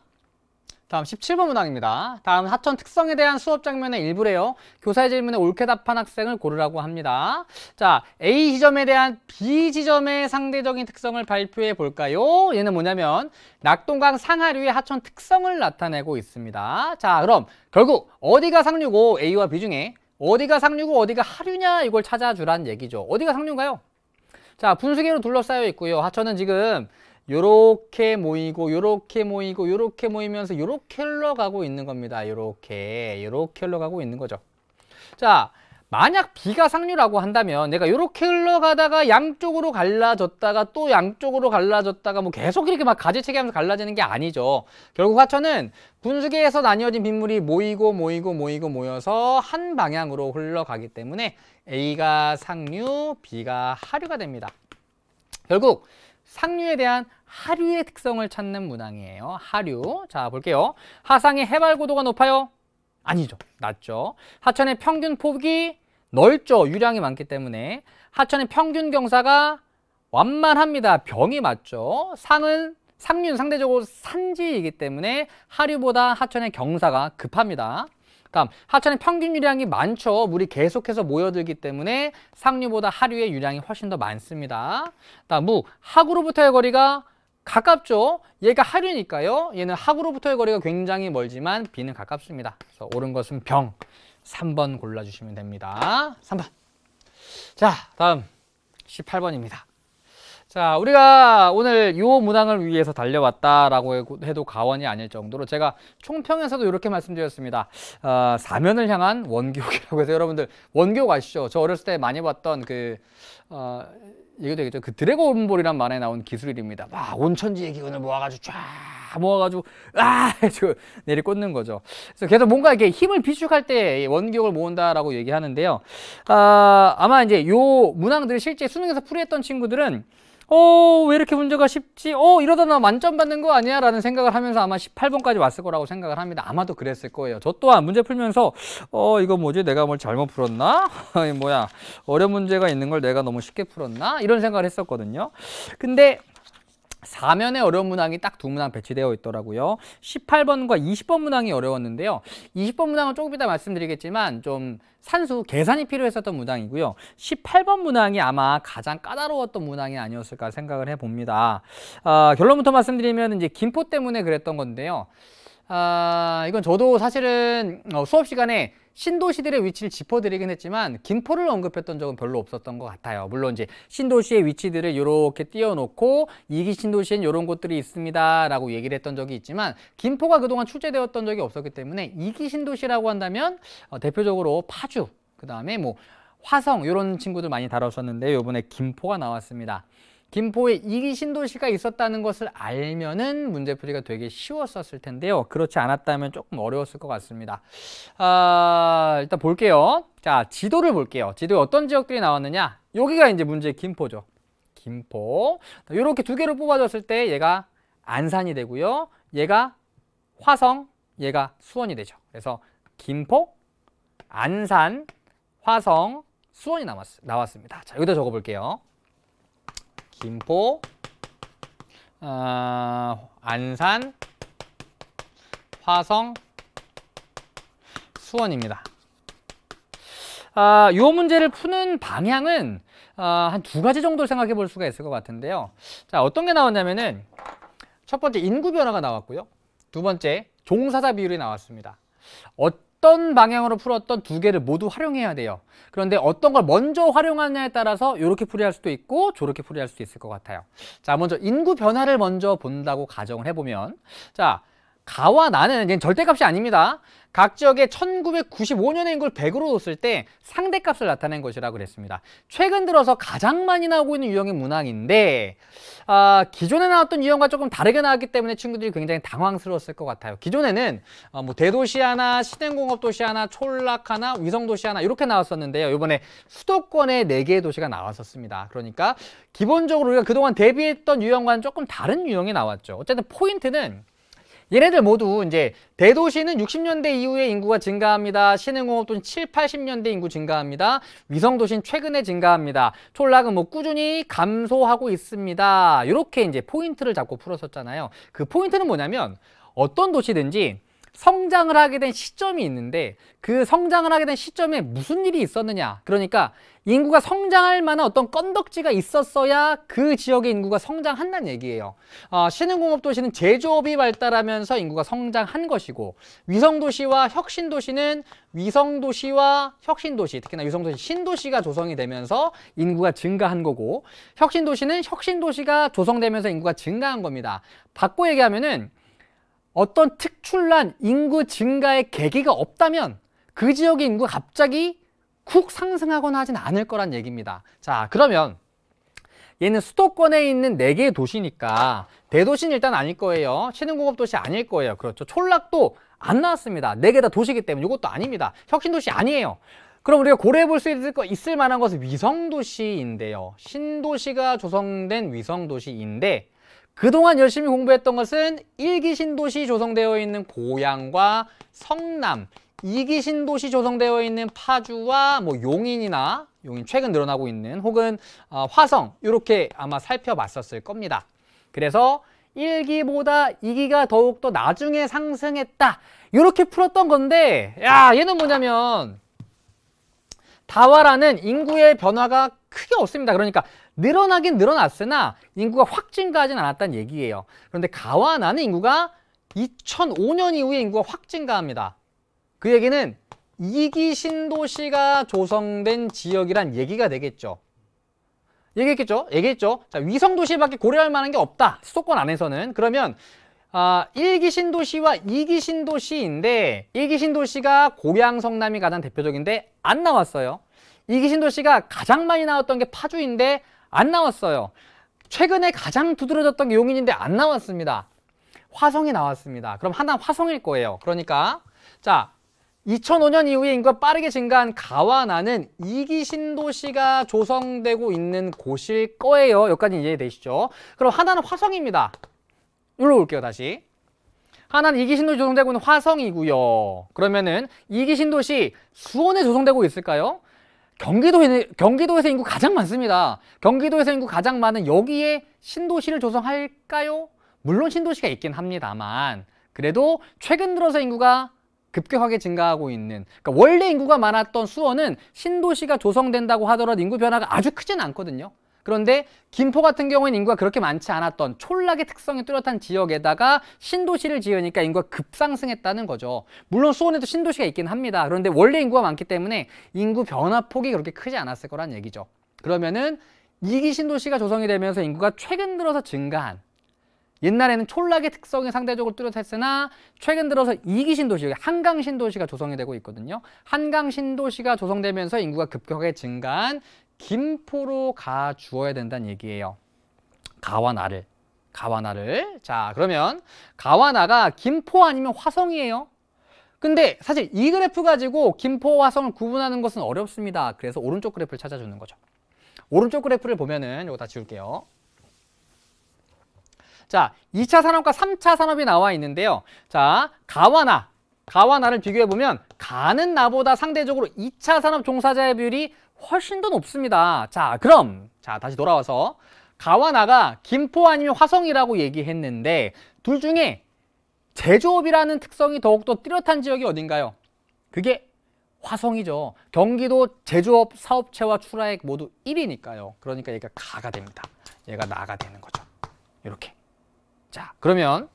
다음 17번 문항입니다. 다음 하천 특성에 대한 수업 장면의 일부래요. 교사의 질문에 옳게 답한 학생을 고르라고 합니다. 자, A 지점에 대한 B 지점의 상대적인 특성을 발표해 볼까요? 얘는 뭐냐면 낙동강 상하류의 하천 특성을 나타내고 있습니다. 자, 그럼 결국 어디가 상류고 A와 B 중에 어디가 상류고 어디가 하류냐 이걸 찾아주란 얘기죠. 어디가 상류인가요? 자, 분수계로 둘러싸여 있고요. 하천은 지금 요렇게 모이고 요렇게 모이고 요렇게 모이면서 요렇게 흘러가고 있는 겁니다. 요렇게 요렇게 흘러가고 있는 거죠. 자 만약 비가 상류라고 한다면 내가 요렇게 흘러가다가 양쪽으로 갈라졌다가 또 양쪽으로 갈라졌다가 뭐 계속 이렇게 막 가지치기 하면서 갈라지는 게 아니죠. 결국 화천은 분수계에서 나뉘어진 빗물이 모이고 모이고 모이고 모여서 한 방향으로 흘러가기 때문에 A가 상류, B가 하류가 됩니다. 결국 상류에 대한 하류의 특성을 찾는 문항이에요. 하류. 자, 볼게요. 하상의 해발 고도가 높아요? 아니죠. 낮죠. 하천의 평균 폭이 넓죠. 유량이 많기 때문에. 하천의 평균 경사가 완만합니다. 병이 맞죠. 상은 상류는 상대적으로 산지이기 때문에 하류보다 하천의 경사가 급합니다. 다음 하천의 평균 유량이 많죠. 물이 계속해서 모여들기 때문에 상류보다 하류의 유량이 훨씬 더 많습니다. 다음 무 하구로부터의 거리가 가깝죠. 얘가 하류니까요. 얘는 하구로부터의 거리가 굉장히 멀지만 비는 가깝습니다. 그래서 옳은 것은 병. 3번 골라주시면 됩니다. 3번. 자, 다음 18번입니다. 자, 우리가 오늘 요 문항을 위해서 달려왔다라고 해도 가원이 아닐 정도로 제가 총평에서도 이렇게 말씀드렸습니다. 어, 사면을 향한 원교이라고 해서 여러분들 원교 아시죠? 저 어렸을 때 많이 봤던 그 어, 얘기도 되겠죠. 그 드래곤볼이란 만에 나온 기술입니다. 막 온천지의 기운을 모아가지고 쫙 모아가지고 아 해서 내리꽂는 거죠. 그래서 계속 뭔가 이렇게 힘을 비축할 때 원격을 모은다라고 얘기하는데요. 아, 아마 이제 요 문항들을 실제 수능에서 풀이했던 친구들은 어, 왜 이렇게 문제가 쉽지? 어, 이러다 나 만점 받는 거 아니야? 라는 생각을 하면서 아마 18번까지 왔을 거라고 생각을 합니다. 아마도 그랬을 거예요. 저 또한 문제 풀면서, 어, 이거 뭐지? 내가 뭘 잘못 풀었나? 뭐야. 어려운 문제가 있는 걸 내가 너무 쉽게 풀었나? 이런 생각을 했었거든요. 근데, 4면의 어려운 문항이 딱 두 문항 배치되어 있더라고요. 18번과 20번 문항이 어려웠는데요. 20번 문항은 조금 이따 말씀드리겠지만 좀 산수 계산이 필요했었던 문항이고요. 18번 문항이 아마 가장 까다로웠던 문항이 아니었을까 생각을 해봅니다. 아, 결론부터 말씀드리면 이제 김포 때문에 그랬던 건데요. 아, 이건 저도 사실은 어, 수업 시간에 신도시들의 위치를 짚어드리긴 했지만 김포를 언급했던 적은 별로 없었던 것 같아요. 물론 이제 신도시의 위치들을 이렇게 띄워놓고 이기 신도시엔 이런 곳들이 있습니다라고 얘기를 했던 적이 있지만 김포가 그동안 출제되었던 적이 없었기 때문에 이기 신도시라고 한다면 어, 대표적으로 파주 그 다음에 뭐 화성 이런 친구들 많이 다뤘었는데 이번에 김포가 나왔습니다. 김포에 이기 신도시가 있었다는 것을 알면은 문제 풀이가 되게 쉬웠었을 텐데요. 그렇지 않았다면 조금 어려웠을 것 같습니다. 아, 일단 볼게요. 자, 지도를 볼게요. 지도에 어떤 지역들이 나왔느냐? 여기가 이제 문제 김포죠. 김포. 이렇게 두 개로 뽑아줬을 때 얘가 안산이 되고요. 얘가 화성, 얘가 수원이 되죠. 그래서 김포, 안산, 화성, 수원이 남았, 나왔습니다. 자, 여기다 적어볼게요. 김포, 어, 안산, 화성, 수원입니다. 아, 이 문제를 푸는 방향은 아, 한두 가지 정도 생각해 볼 수가 있을 것 같은데요. 자, 어떤 게 나왔냐면은 첫 번째 인구 변화가 나왔고요. 두 번째 종사자 비율이 나왔습니다. 어 어떤 방향으로 풀었던 두 개를 모두 활용해야 돼요. 그런데 어떤 걸 먼저 활용하느냐에 따라서 이렇게 풀이할 수도 있고 저렇게 풀이할 수도 있을 것 같아요. 자, 먼저 인구 변화를 먼저 본다고 가정을 해보면 자, 가와 나는 절대값이 아닙니다. 각 지역에 1995년에 이걸 100으로 뒀을 때 상대값을 나타낸 것이라고 그랬습니다. 최근 들어서 가장 많이 나오고 있는 유형의 문항인데 아, 기존에 나왔던 유형과 조금 다르게 나왔기 때문에 친구들이 굉장히 당황스러웠을 것 같아요. 기존에는 어, 뭐 대도시 하나, 시흥공업 도시 하나, 촌락 하나, 위성 도시 하나 이렇게 나왔었는데요. 이번에 수도권에 4개의 도시가 나왔었습니다. 그러니까 기본적으로 우리가 그동안 대비했던 유형과는 조금 다른 유형이 나왔죠. 어쨌든 포인트는 얘네들 모두 이제 대도시는 60년대 이후에 인구가 증가합니다. 신흥공업 또는 7, 80년대 인구 증가합니다. 위성도시는 최근에 증가합니다. 촌락은 뭐 꾸준히 감소하고 있습니다. 이렇게 이제 포인트를 잡고 풀었었잖아요. 그 포인트는 뭐냐면 어떤 도시든지 성장을 하게 된 시점이 있는데 그 성장을 하게 된 시점에 무슨 일이 있었느냐 그러니까 인구가 성장할 만한 어떤 건덕지가 있었어야 그 지역의 인구가 성장한다는 얘기예요 아, 신흥공업도시는 제조업이 발달하면서 인구가 성장한 것이고 위성도시와 혁신도시는 위성도시와 혁신도시 특히나 위성도시 신도시가 조성이 되면서 인구가 증가한 거고 혁신도시는 혁신도시가 조성되면서 인구가 증가한 겁니다 바꿔 얘기하면은 어떤 특출난 인구 증가의 계기가 없다면 그 지역의 인구가 갑자기 쿡 상승하거나 하진 않을 거란 얘기입니다. 자, 그러면 얘는 수도권에 있는 네개의 도시니까 대도시는 일단 아닐 거예요. 신흥공업 도시 아닐 거예요. 그렇죠. 촌락도 안 나왔습니다. 네 개 다 도시기 이 때문에 이것도 아닙니다. 혁신도시 아니에요. 그럼 우리가 고려해 볼 수 있을, 거 있을 만한 것은 위성도시인데요. 신도시가 조성된 위성도시인데 그동안 열심히 공부했던 것은 일기 신도시 조성되어 있는 고향과 성남, 이기 신도시 조성되어 있는 파주와 뭐 용인이나 용인 최근 늘어나고 있는 혹은 어, 화성 이렇게 아마 살펴봤었을 겁니다. 그래서 일기보다이기가 더욱더 나중에 상승했다. 이렇게 풀었던 건데 야 얘는 뭐냐면 다화라는 인구의 변화가 크게 없습니다. 그러니까 늘어나긴 늘어났으나 인구가 확 증가하진 않았다는 얘기예요. 그런데 가와나는 인구가 2005년 이후에 인구가 확 증가합니다. 그 얘기는 이기 신도시가 조성된 지역이란 얘기가 되겠죠. 얘기했겠죠? 얘기했죠? 자, 위성도시밖에 고려할 만한 게 없다. 수도권 안에서는. 그러면 아, 1기 신도시와 2기 신도시인데 1기 신도시가 고향 성남이 가장 대표적인데 안 나왔어요. 2기 신도시가 가장 많이 나왔던 게 파주인데 안 나왔어요. 최근에 가장 두드러졌던 게 용인인데 안 나왔습니다. 화성이 나왔습니다. 그럼 하나 화성일 거예요. 그러니까 자 2005년 이후에 인구가 빠르게 증가한 가와나는 이기 신도시가 조성되고 있는 곳일 거예요. 여기까지 이해되시죠? 그럼 하나는 화성입니다. 일로 올게요, 다시. 하나는 이기 신도시 조성되고 있는 화성이고요. 그러면은 이기 신도시 수원에 조성되고 있을까요? 경기도에, 경기도에서 인구 가장 많습니다. 경기도에서 인구 가장 많은 여기에 신도시를 조성할까요? 물론 신도시가 있긴 합니다만 그래도 최근 들어서 인구가 급격하게 증가하고 있는 그러니까 원래 인구가 많았던 수원은 신도시가 조성된다고 하더라도 인구 변화가 아주 크진 않거든요. 그런데 김포 같은 경우에는 인구가 그렇게 많지 않았던 촌락의 특성이 뚜렷한 지역에다가 신도시를 지으니까 인구가 급상승했다는 거죠. 물론 수원에도 신도시가 있긴 합니다. 그런데 원래 인구가 많기 때문에 인구 변화폭이 그렇게 크지 않았을 거란 얘기죠. 그러면은 이기 신도시가 조성이 되면서 인구가 최근 들어서 증가한 옛날에는 촌락의 특성이 상대적으로 뚜렷했으나 최근 들어서 이기 신도시, 한강 신도시가 조성이 되고 있거든요. 한강 신도시가 조성되면서 인구가 급격하게 증가한 김포로 가 주어야 된다는 얘기예요. 가와 나를. 가와 나를. 자, 그러면 가와 나가 김포 아니면 화성이에요. 근데 사실 이 그래프 가지고 김포 화성을 구분하는 것은 어렵습니다. 그래서 오른쪽 그래프를 찾아주는 거죠. 오른쪽 그래프를 보면은 이거 다 지울게요. 자, 2차 산업과 3차 산업이 나와 있는데요. 자, 가와 나, 가와 나를 비교해보면 가는 나보다 상대적으로 2차 산업 종사자의 비율이 훨씬 더 높습니다. 자, 그럼 자 다시 돌아와서 가와나가 김포 아니면 화성이라고 얘기했는데 둘 중에 제조업이라는 특성이 더욱더 뚜렷한 지역이 어딘가요? 그게 화성이죠. 경기도 제조업 사업체와 출하액 모두 1위니까요. 그러니까 얘가 가가 됩니다. 얘가 나가 되는 거죠. 이렇게. 자, 그러면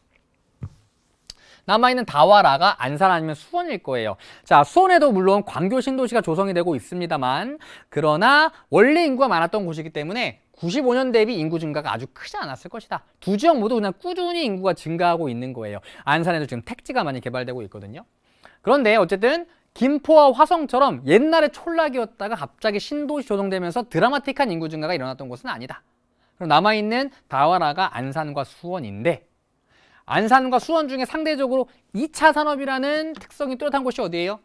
남아있는 다와라가 안산 아니면 수원일 거예요. 자, 수원에도 물론 광교 신도시가 조성이 되고 있습니다만 그러나 원래 인구가 많았던 곳이기 때문에 95년 대비 인구 증가가 아주 크지 않았을 것이다. 두 지역 모두 그냥 꾸준히 인구가 증가하고 있는 거예요. 안산에도 지금 택지가 많이 개발되고 있거든요. 그런데 어쨌든 김포와 화성처럼 옛날에 촌락이었다가 갑자기 신도시 조성되면서 드라마틱한 인구 증가가 일어났던 곳은 아니다. 그럼 남아있는 다와라가 안산과 수원인데 안산과 수원 중에 상대적으로 2차 산업이라는 특성이 뚜렷한 곳이 어디예요?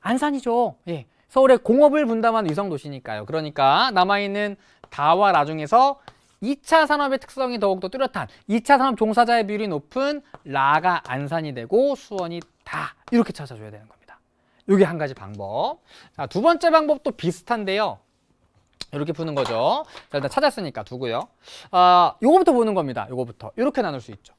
안산이죠. 예. 서울의 공업을 분담한 위성 도시니까요. 그러니까 남아있는 다와 라 중에서 2차 산업의 특성이 더욱더 뚜렷한 2차 산업 종사자의 비율이 높은 라가 안산이 되고 수원이 다 이렇게 찾아줘야 되는 겁니다. 이게 한 가지 방법. 자, 두 번째 방법도 비슷한데요. 이렇게 푸는 거죠. 자, 일단 찾았으니까 두고요. 아, 요거부터 보는 겁니다. 요거부터. 이렇게 나눌 수 있죠.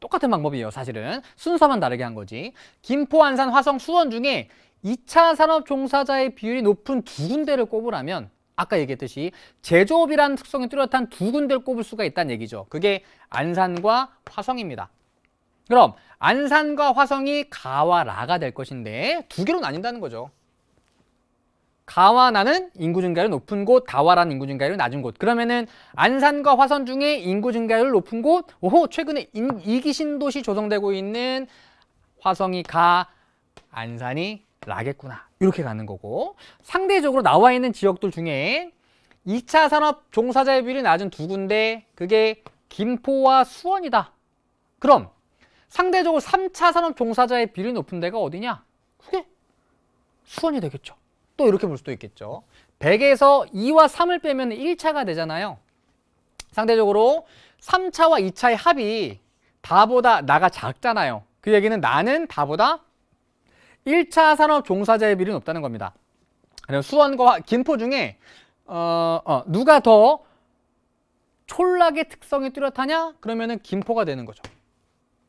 똑같은 방법이에요 사실은 순서만 다르게 한 거지 김포, 안산, 화성, 수원 중에 2차 산업 종사자의 비율이 높은 두 군데를 꼽으라면 아까 얘기했듯이 제조업이라는 특성이 뚜렷한 두 군데를 꼽을 수가 있다는 얘기죠 그게 안산과 화성입니다 그럼 안산과 화성이 가와 라가 될 것인데 두 개로 나뉜다는 거죠 가와나는 인구 증가율 높은 곳, 다와라는 인구 증가율 낮은 곳. 그러면은 안산과 화선 중에 인구 증가율 높은 곳, 오호 최근에 인, 이기 신도시 조성되고 있는 화성이 가, 안산이 라겠구나. 이렇게 가는 거고 상대적으로 나와 있는 지역들 중에 2차 산업 종사자의 비율이 낮은 두 군데 그게 김포와 수원이다. 그럼 상대적으로 3차 산업 종사자의 비율이 높은 데가 어디냐? 그게 수원이 되겠죠. 또 이렇게 볼 수도 있겠죠. 100에서 2와 3을 빼면 1차가 되잖아요. 상대적으로 3차와 2차의 합이 다보다 나가 작잖아요. 그 얘기는 나는 다보다 1차 산업 종사자의 비율이 높다는 겁니다. 그래서 수원과 김포 중에 어, 어, 누가 더 촌락의 특성이 뚜렷하냐? 그러면은 김포가 되는 거죠.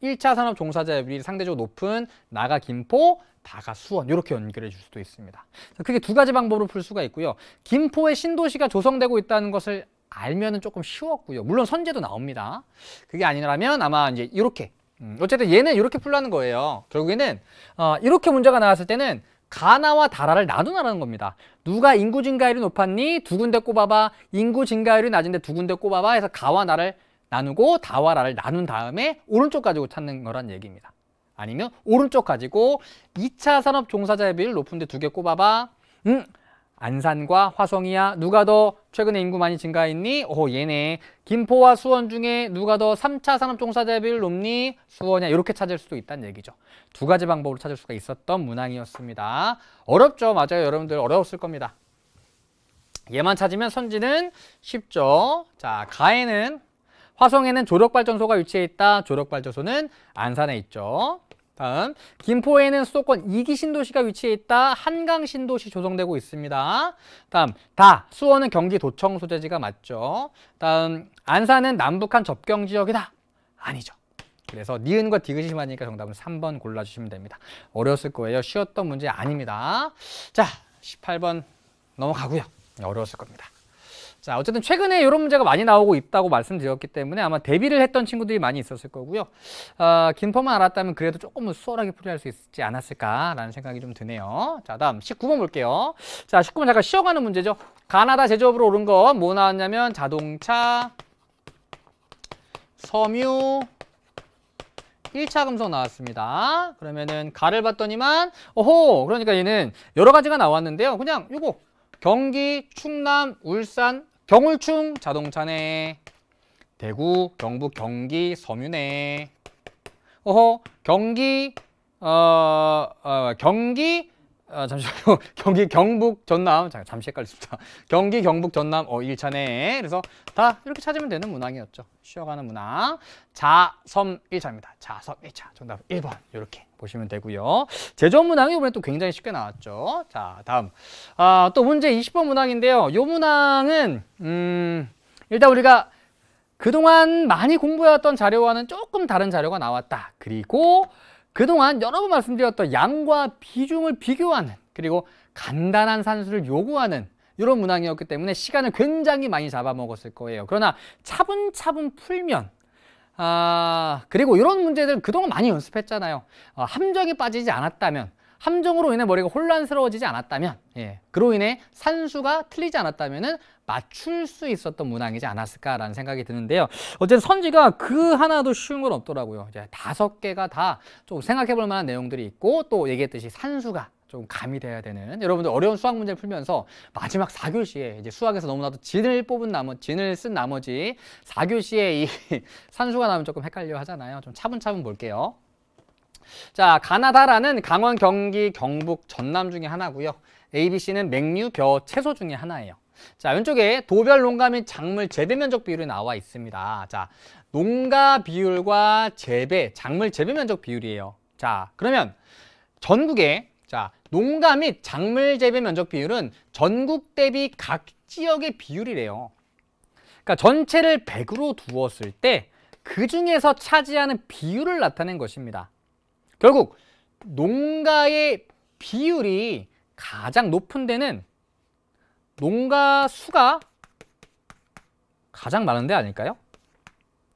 1차 산업 종사자율이 상대적으로 높은 나가 김포, 다가 수원 이렇게 연결해 줄 수도 있습니다. 크게두 가지 방법으로 풀 수가 있고요. 김포의 신도시가 조성되고 있다는 것을 알면 조금 쉬웠고요. 물론 선제도 나옵니다. 그게 아니라면 아마 이제 이렇게 음, 어쨌든 얘는 이렇게 풀라는 거예요. 결국에는 어, 이렇게 문제가 나왔을 때는 가나와 다라를 나누라는 겁니다. 누가 인구 증가율이 높았니? 두 군데 꼽아봐. 인구 증가율이 낮은데 두 군데 꼽아봐. 해서 가와 나를 나누고 다와라를 나눈 다음에 오른쪽 가지고 찾는 거란 얘기입니다. 아니면 오른쪽 가지고 2차 산업 종사자의 비율 높은데 두 개 꼽아봐. 음, 안산과 화성이야. 누가 더 최근에 인구 많이 증가했니? 오, 얘네. 김포와 수원 중에 누가 더 3차 산업 종사자의 비율 높니? 수원이야. 이렇게 찾을 수도 있다는 얘기죠. 두 가지 방법으로 찾을 수가 있었던 문항이었습니다. 어렵죠? 맞아요. 여러분들 어려웠을 겁니다. 얘만 찾으면 선지는 쉽죠. 자, 가에는 화성에는 조력발전소가 위치해 있다. 조력발전소는 안산에 있죠. 다음, 김포에는 수도권 2기 신도시가 위치해 있다. 한강 신도시 조성되고 있습니다. 다음, 다, 수원은 경기도청 소재지가 맞죠. 다음, 안산은 남북한 접경 지역이다. 아니죠. 그래서 니은과 디귿이 심하니까 정답은 3번 골라주시면 됩니다. 어려웠을 거예요. 쉬웠던 문제 아닙니다. 자, 18번 넘어가고요. 어려웠을 겁니다. 자, 어쨌든 최근에 이런 문제가 많이 나오고 있다고 말씀드렸기 때문에 아마 대비를 했던 친구들이 많이 있었을 거고요. 어, 김포만 알았다면 그래도 조금은 수월하게 풀이할 수 있지 않았을까라는 생각이 좀 드네요. 자, 다음 19번 볼게요. 자, 19번 잠깐 쉬어가는 문제죠. 가나다 제조업으로 오른 건 뭐 나왔냐면 자동차, 섬유, 1차 금속 나왔습니다. 그러면은 가를 봤더니만 오호 그러니까 얘는 여러 가지가 나왔는데요. 그냥 이거 경기, 충남, 울산, 경울충 자동차네 대구 경북 경기 섬유네 어허 경기 어, 어 경기 어, 잠시만요 경기 경북 전남 잠깐 잠시 헷갈렸습니다 경기 경북 전남 어 1차네 그래서 다 이렇게 찾으면 되는 문항이었죠 쉬어가는 문항 자섬 1차입니다 자섬 1차 정답 1번 이렇게 보시면 되고요. 제조 문항이 이번에 또 굉장히 쉽게 나왔죠. 자, 다음. 아, 또 문제 20번 문항인데요. 이 문항은 음, 일단 우리가 그동안 많이 공부해왔던 자료와는 조금 다른 자료가 나왔다. 그리고 그동안 여러 번 말씀드렸던 양과 비중을 비교하는 그리고 간단한 산수를 요구하는 이런 문항이었기 때문에 시간을 굉장히 많이 잡아먹었을 거예요. 그러나 차분차분 풀면 아, 그리고 이런 문제들 그동안 많이 연습했잖아요. 아, 어, 함정에 빠지지 않았다면, 함정으로 인해 머리가 혼란스러워지지 않았다면, 예, 그로 인해 산수가 틀리지 않았다면은 맞출 수 있었던 문항이지 않았을까라는 생각이 드는데요. 어쨌든 선지가 그 하나도 쉬운 건 없더라고요. 이제 다섯 개가 다 좀 생각해 볼 만한 내용들이 있고 또 얘기했듯이 산수가 조금 감이 돼야 되는 여러분들 어려운 수학 문제 풀면서 마지막 4교시에 이제 수학에서 너무나도 진을 뽑은 나머 진을 쓴 나머지 4교시에 이 산수가 나면 조금 헷갈려 하잖아요. 좀 차분차분 볼게요. 자, 가나다라는 강원, 경기, 경북, 전남 중에 하나고요. ABC는 맥류, 벼, 채소 중에 하나예요. 자, 왼쪽에 도별 농가 및 작물 재배 면적 비율이 나와 있습니다. 자, 농가 비율과 재배, 작물 재배 면적 비율이에요. 자, 그러면 전국에 자, 농가 및 작물 재배 면적 비율은 전국 대비 각 지역의 비율이래요. 그러니까 전체를 100으로 두었을 때 그 중에서 차지하는 비율을 나타낸 것입니다. 결국 농가의 비율이 가장 높은 데는 농가 수가 가장 많은 데 아닐까요?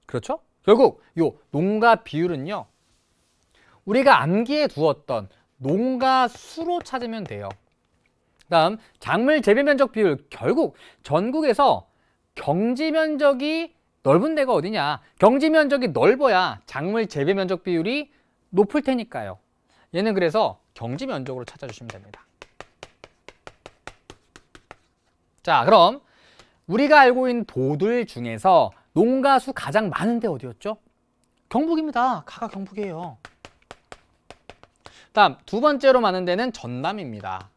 그렇죠? 결국 이 농가 비율은요. 우리가 암기에 두었던 농가 수로 찾으면 돼요. 그 다음 작물 재배 면적 비율 결국 전국에서 경지 면적이 넓은 데가 어디냐 경지 면적이 넓어야 작물 재배 면적 비율이 높을 테니까요 얘는 그래서 경지 면적으로 찾아주시면 됩니다 자 그럼 우리가 알고 있는 도들 중에서 농가수 가장 많은 데 어디였죠? 경북입니다 가가 경북이에요 다음 두 번째로 많은 데는 전남입니다.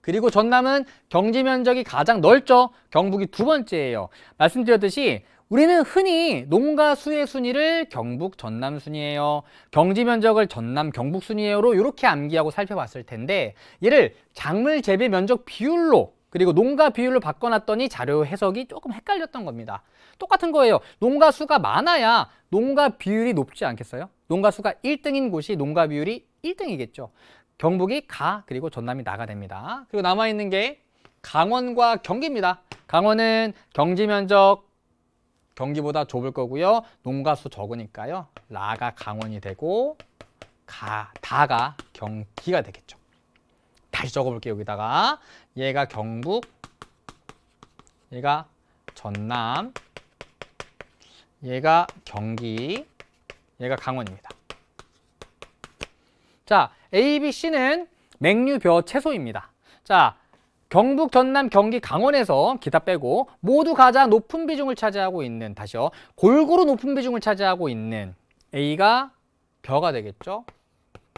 그리고 전남은 경지 면적이 가장 넓죠. 경북이 두 번째예요. 말씀드렸듯이 우리는 흔히 농가 수의 순위를 경북 전남 순위예요. 경지 면적을 전남 경북 순위예요로 이렇게 암기하고 살펴봤을 텐데 얘를 작물 재배 면적 비율로 그리고 농가 비율로 바꿔놨더니 자료 해석이 조금 헷갈렸던 겁니다. 똑같은 거예요. 농가 수가 많아야 농가 비율이 높지 않겠어요? 농가 수가 1등인 곳이 농가 비율이 1등이겠죠. 경북이 가 그리고 전남이 나가 됩니다. 그리고 남아있는 게 강원과 경기입니다. 강원은 경지 면적 경기보다 좁을 거고요. 농가 수 적으니까요. 라가 강원이 되고 가 다가 경기가 되겠죠. 다시 적어볼게요. 여기다가 얘가 경북 얘가 전남 얘가 경기 얘가 강원입니다. 자, A, B, C는 맥류벼 채소입니다. 자, 경북, 전남, 경기, 강원에서 기타 빼고 모두 가장 높은 비중을 차지하고 있는 다시요. 골고루 높은 비중을 차지하고 있는 A가 벼가 되겠죠.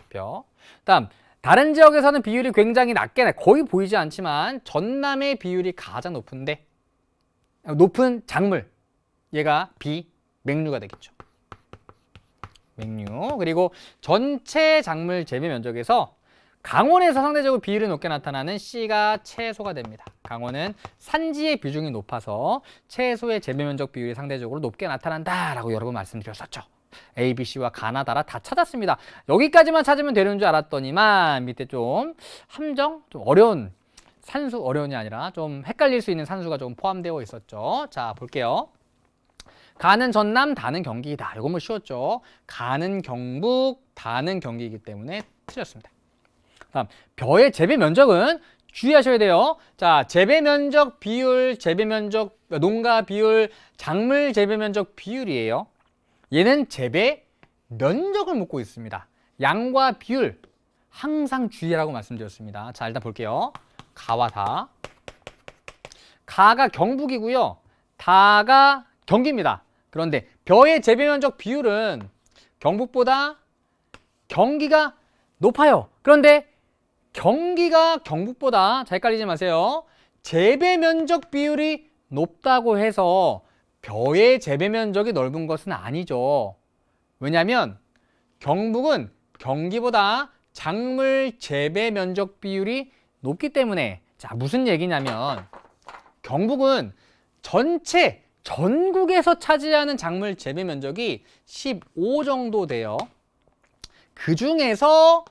벼. 다음 다른 지역에서는 비율이 굉장히 낮게 거의 보이지 않지만 전남의 비율이 가장 높은데 높은 작물 얘가 비, 맥류가 되겠죠. 맥류 그리고 전체 작물 재배 면적에서 강원에서 상대적으로 비율이 높게 나타나는 씨가채소가 됩니다. 강원은 산지의 비중이 높아서 채소의 재배 면적 비율이 상대적으로 높게 나타난다라고 여러 분 말씀드렸었죠. A, B, C와 가나다라 다 찾았습니다. 여기까지만 찾으면 되는 줄 알았더니만 밑에 좀 함정, 좀 어려운 산수 어려운이 아니라 좀 헷갈릴 수 있는 산수가 좀 포함되어 있었죠. 자, 볼게요. 가는 전남, 다는 경기이다. 이건 뭐 쉬웠죠. 가는 경북, 다는 경기이기 때문에 틀렸습니다. 다음, 벼의 재배 면적은 주의하셔야 돼요. 자, 재배 면적 비율, 재배 면적, 농가 비율, 작물 재배 면적 비율이에요. 얘는 재배 면적을 묻고 있습니다. 양과 비율, 항상 주의하라고 말씀드렸습니다. 자, 일단 볼게요. 가와 다. 가가 경북이고요. 다가 경기입니다. 그런데 벼의 재배 면적 비율은 경북보다 경기가 높아요. 그런데 경기가 경북보다 잘 깔리지 마세요. 재배 면적 비율이 높다고 해서 벼의 재배 면적이 넓은 것은 아니죠. 왜냐하면 경북은 경기보다 작물 재배 면적 비율이 높기 때문에 자 무슨 얘기냐면 경북은 전체 전국에서 차지하는 작물 재배 면적이 15 정도 돼요. 그 중에서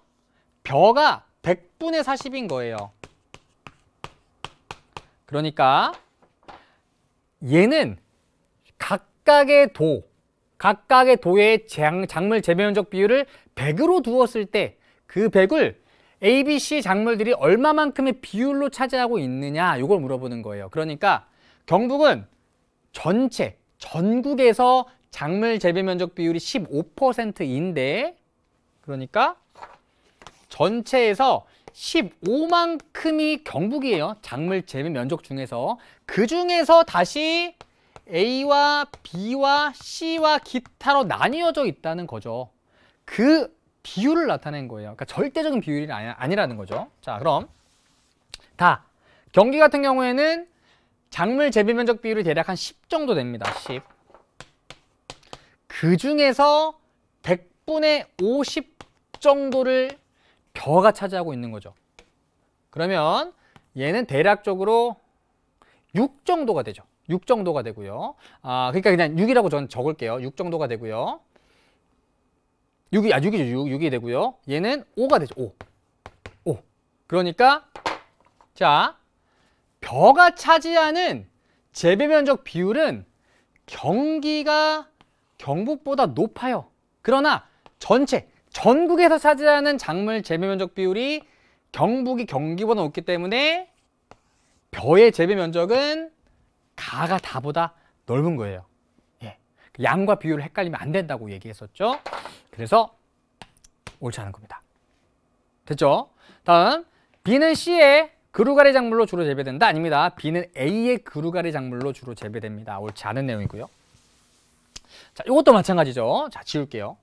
벼가 100분의 40인 거예요. 그러니까 얘는 각각의 도, 각각의 도의 작물 재배 면적 비율을 100으로 두었을 때 그 100을 A, B, C 작물들이 얼마만큼의 비율로 차지하고 있느냐 이걸 물어보는 거예요. 그러니까 경북은 전체 전국에서 작물 재배 면적 비율이 15%인데 그러니까 전체에서 15만큼이 경북이에요. 작물 재배 면적 중에서 그 중에서 다시 A와 B와 C와 기타로 나뉘어져 있다는 거죠. 그 비율을 나타낸 거예요. 그러니까 절대적인 비율이 아니, 라는 거죠. 자, 그럼 다 경기 같은 경우에는 작물 재배 면적 비율이 대략 한 10 정도 됩니다. 10. 그 중에서 100분의 50 정도를 벼가 차지하고 있는 거죠. 그러면 얘는 대략적으로 6 정도가 되죠. 6 정도가 되고요. 아, 그러니까 그냥 6이라고 저는 적을게요. 6 정도가 되고요. 6이, 아, 6이죠. 6, 이 되고요. 얘는 5가 되죠. 5. 5. 그러니까, 자, 벼가 차지하는 재배 면적 비율은 경기가 경북보다 높아요. 그러나 전체 전국에서 차지하는 작물 재배 면적 비율이 경북이 경기보다 높기 때문에 벼의 재배 면적은 가가 다보다 넓은 거예요. 예. 양과 비율을 헷갈리면 안 된다고 얘기했었죠. 그래서 옳지 않은 겁니다. 됐죠? 다음 비는 c 에 그루가리 작물로 주로 재배된다? 아닙니다. B는 A의 그루가리 작물로 주로 재배됩니다. 옳지 않은 내용이고요. 자, 이것도 마찬가지죠. 자, 지울게요.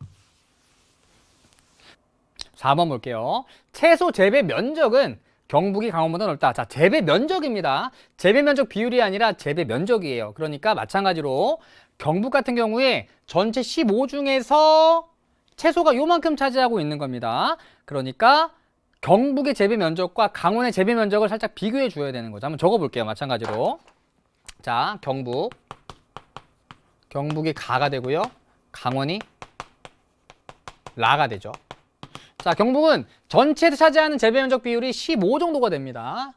4번 볼게요. 채소 재배 면적은 경북이 강원보다 넓다. 자, 재배 면적입니다. 재배 면적 비율이 아니라 재배 면적이에요. 그러니까 마찬가지로 경북 같은 경우에 전체 15 중에서 채소가 요만큼 차지하고 있는 겁니다. 그러니까 경북의 재배 면적과 강원의 재배 면적을 살짝 비교해 줘야 되는 거죠. 한번 적어볼게요. 마찬가지로. 자, 경북. 경북이 가가 되고요. 강원이 라가 되죠. 자, 경북은 전체에 차지하는 재배 면적 비율이 15 정도가 됩니다.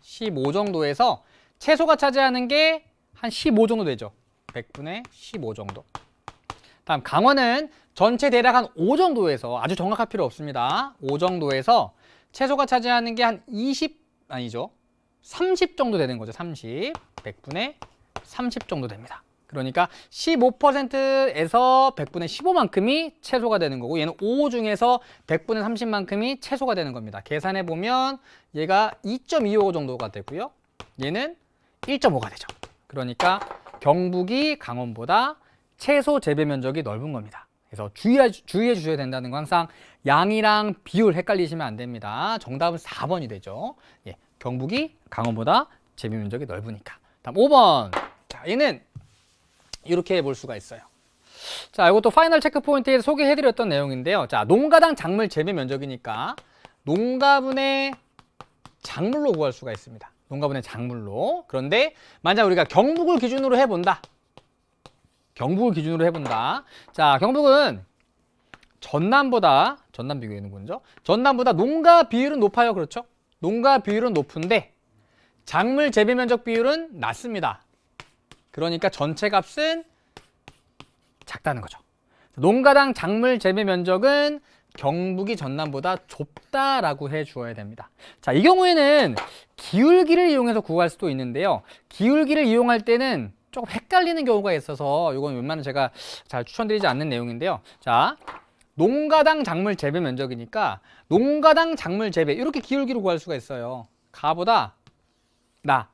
15 정도에서 채소가 차지하는 게 한 15 정도 되죠. 100분의 15 정도. 다음 강원은 전체 대략 한 5 정도에서 아주 정확할 필요 없습니다. 5 정도에서 채소가 차지하는 게 한 20, 아니죠. 30 정도 되는 거죠. 30. 100분의 30 정도 됩니다. 그러니까 15%에서 100분의 15만큼이 채소가 되는 거고 얘는 5 중에서 100분의 30만큼이 채소가 되는 겁니다. 계산해 보면 얘가 2.25 정도가 되고요. 얘는 1.5가 되죠. 그러니까 경북이 강원보다 채소 재배 면적이 넓은 겁니다. 그래서 주의해, 주의해 주셔야 된다는 건 항상 양이랑 비율 헷갈리시면 안 됩니다. 정답은 4번이 되죠. 예, 경북이 강원보다 재배 면적이 넓으니까. 다음 5번. 자, 얘는 이렇게 볼 수가 있어요. 자, 이것도 파이널 체크 포인트에서 소개해드렸던 내용인데요. 자, 농가당 작물 재배 면적이니까 농가분의 작물로 구할 수가 있습니다. 농가분의 작물로. 그런데 만약 우리가 경북을 기준으로 해본다. 경북을 기준으로 해본다. 자, 경북은 전남보다 전남 비교에는 거죠. 전남보다 농가 비율은 높아요. 그렇죠? 농가 비율은 높은데 작물 재배 면적 비율은 낮습니다. 그러니까 전체 값은 작다는 거죠. 농가당 작물 재배 면적은 경북이 전남보다 좁다라고 해주어야 됩니다. 자, 이 경우에는 기울기를 이용해서 구할 수도 있는데요. 기울기를 이용할 때는 조금 헷갈리는 경우가 있어서 이건 웬만하면 제가 잘 추천드리지 않는 내용인데요. 자, 농가당 작물 재배 면적이니까 농가당 작물 재배 이렇게 기울기로 구할 수가 있어요. 가보다 나.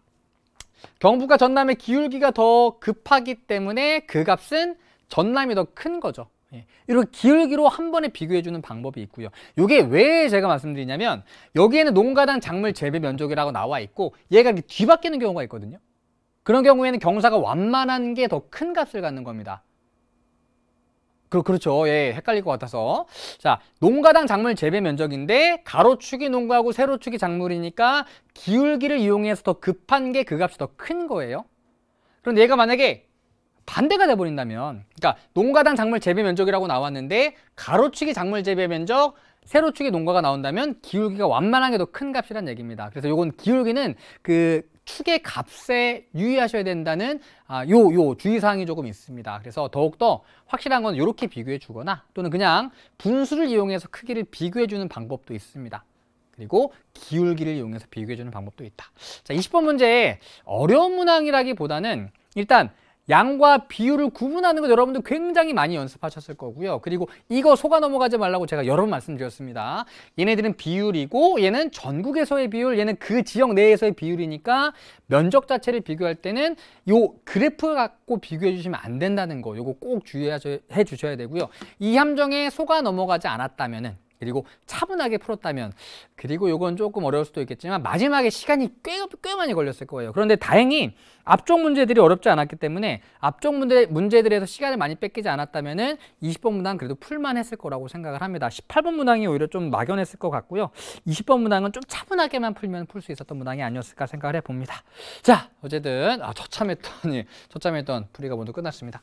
경북과 전남의 기울기가 더 급하기 때문에 그 값은 전남이 더 큰 거죠. 예. 이렇게 기울기로 한 번에 비교해주는 방법이 있고요. 이게 왜 제가 말씀드리냐면 여기에는 농가당 작물 재배 면적이라고 나와 있고 얘가 뒤바뀌는 경우가 있거든요. 그런 경우에는 경사가 완만한 게 더 큰 값을 갖는 겁니다. 그, 그렇죠. 예, 헷갈릴 것 같아서. 자, 농가당 작물 재배 면적인데 가로축이 농가하고 세로축이 작물이니까 기울기를 이용해서 더 급한 게 그 값이 더 큰 거예요. 그런데 얘가 만약에 반대가 돼버린다면 그러니까 농가당 작물 재배 면적이라고 나왔는데 가로축이 작물 재배 면적 세로축이 농가가 나온다면 기울기가 완만한 게 더 큰 값이란 얘기입니다. 그래서 이건 기울기는 그 축의 값에 유의하셔야 된다는 아, 요, 요 주의사항이 조금 있습니다. 그래서 더욱더 확실한 건 이렇게 비교해 주거나 또는 그냥 분수를 이용해서 크기를 비교해 주는 방법도 있습니다. 그리고 기울기를 이용해서 비교해 주는 방법도 있다. 자, 20번 문제 어려운 문항이라기보다는 일단 양과 비율을 구분하는 것 여러분들 굉장히 많이 연습하셨을 거고요. 그리고 이거 속아 넘어가지 말라고 제가 여러 번 말씀드렸습니다. 얘네들은 비율이고 얘는 전국에서의 비율, 얘는 그 지역 내에서의 비율이니까 면적 자체를 비교할 때는 요 그래프 갖고 비교해 주시면 안 된다는 거 요거 꼭 주의해 주셔야 되고요. 이 함정에 속아 넘어가지 않았다면은 그리고 차분하게 풀었다면 그리고 이건 조금 어려울 수도 있겠지만 마지막에 시간이 꽤, 꽤 많이 걸렸을 거예요 그런데 다행히 앞쪽 문제들이 어렵지 않았기 때문에 앞쪽 문제, 문제들에서 시간을 많이 뺏기지 않았다면 20번 문항 그래도 풀만 했을 거라고 생각을 합니다 18번 문항이 오히려 좀 막연했을 것 같고요 20번 문항은 좀 차분하게만 풀면 풀 수 있었던 문항이 아니었을까 생각을 해봅니다 자 어쨌든 아, 처참했던 예, 처참했던 풀이가 모두 끝났습니다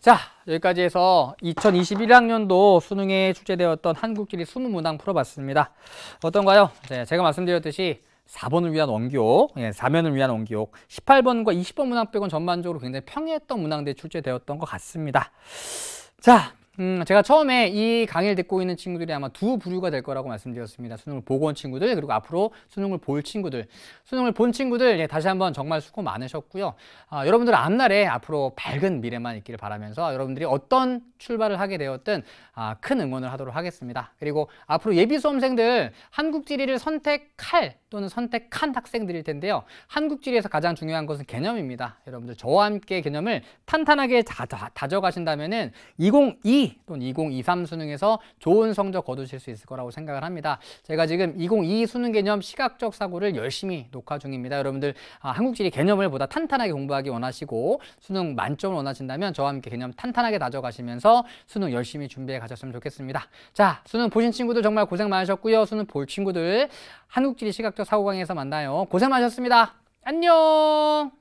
자 여기까지 해서 2021학년도 수능에 출제되었던 한국지리 수능 문항 풀어봤습니다. 어떤가요? 네, 제가 말씀드렸듯이 4번을 위한 원기옥, 예, 4면을 위한 원기옥, 18번과 20번 문항 빼곤 전반적으로 굉장히 평이했던 문항들이 출제되었던 것 같습니다. 자, 음, 제가 처음에 이 강의를 듣고 있는 친구들이 아마 두 부류가 될 거라고 말씀드렸습니다. 수능을 보고 온 친구들 그리고 앞으로 수능을 볼 친구들 수능을 본 친구들 예, 다시 한번 정말 수고 많으셨고요. 아, 여러분들 앞날에 앞으로 밝은 미래만 있기를 바라면서 여러분들이 어떤 출발을 하게 되었든 아, 큰 응원을 하도록 하겠습니다. 그리고 앞으로 예비 수험생들 한국 지리를 선택할 또는 선택한 학생들일 텐데요. 한국 지리에서 가장 중요한 것은 개념입니다. 여러분들 저와 함께 개념을 탄탄하게 다, 져가신다면 은2022 또는 2023 수능에서 좋은 성적 거두실 수 있을 거라고 생각을 합니다. 제가 지금 2022 수능 개념 시각적 사고를 열심히 녹화 중입니다. 여러분들 아, 한국 지리 개념을 보다 탄탄하게 공부하기 원하시고 수능 만점을 원하신다면 저와 함께 개념 탄탄하게 다져가시면서 수능 열심히 준비해 가셨으면 좋겠습니다. 자, 수능 보신 친구들 정말 고생 많으셨고요. 수능 볼 친구들 한국지리 시각적 사고강에서 만나요. 고생 많으셨습니다. 안녕!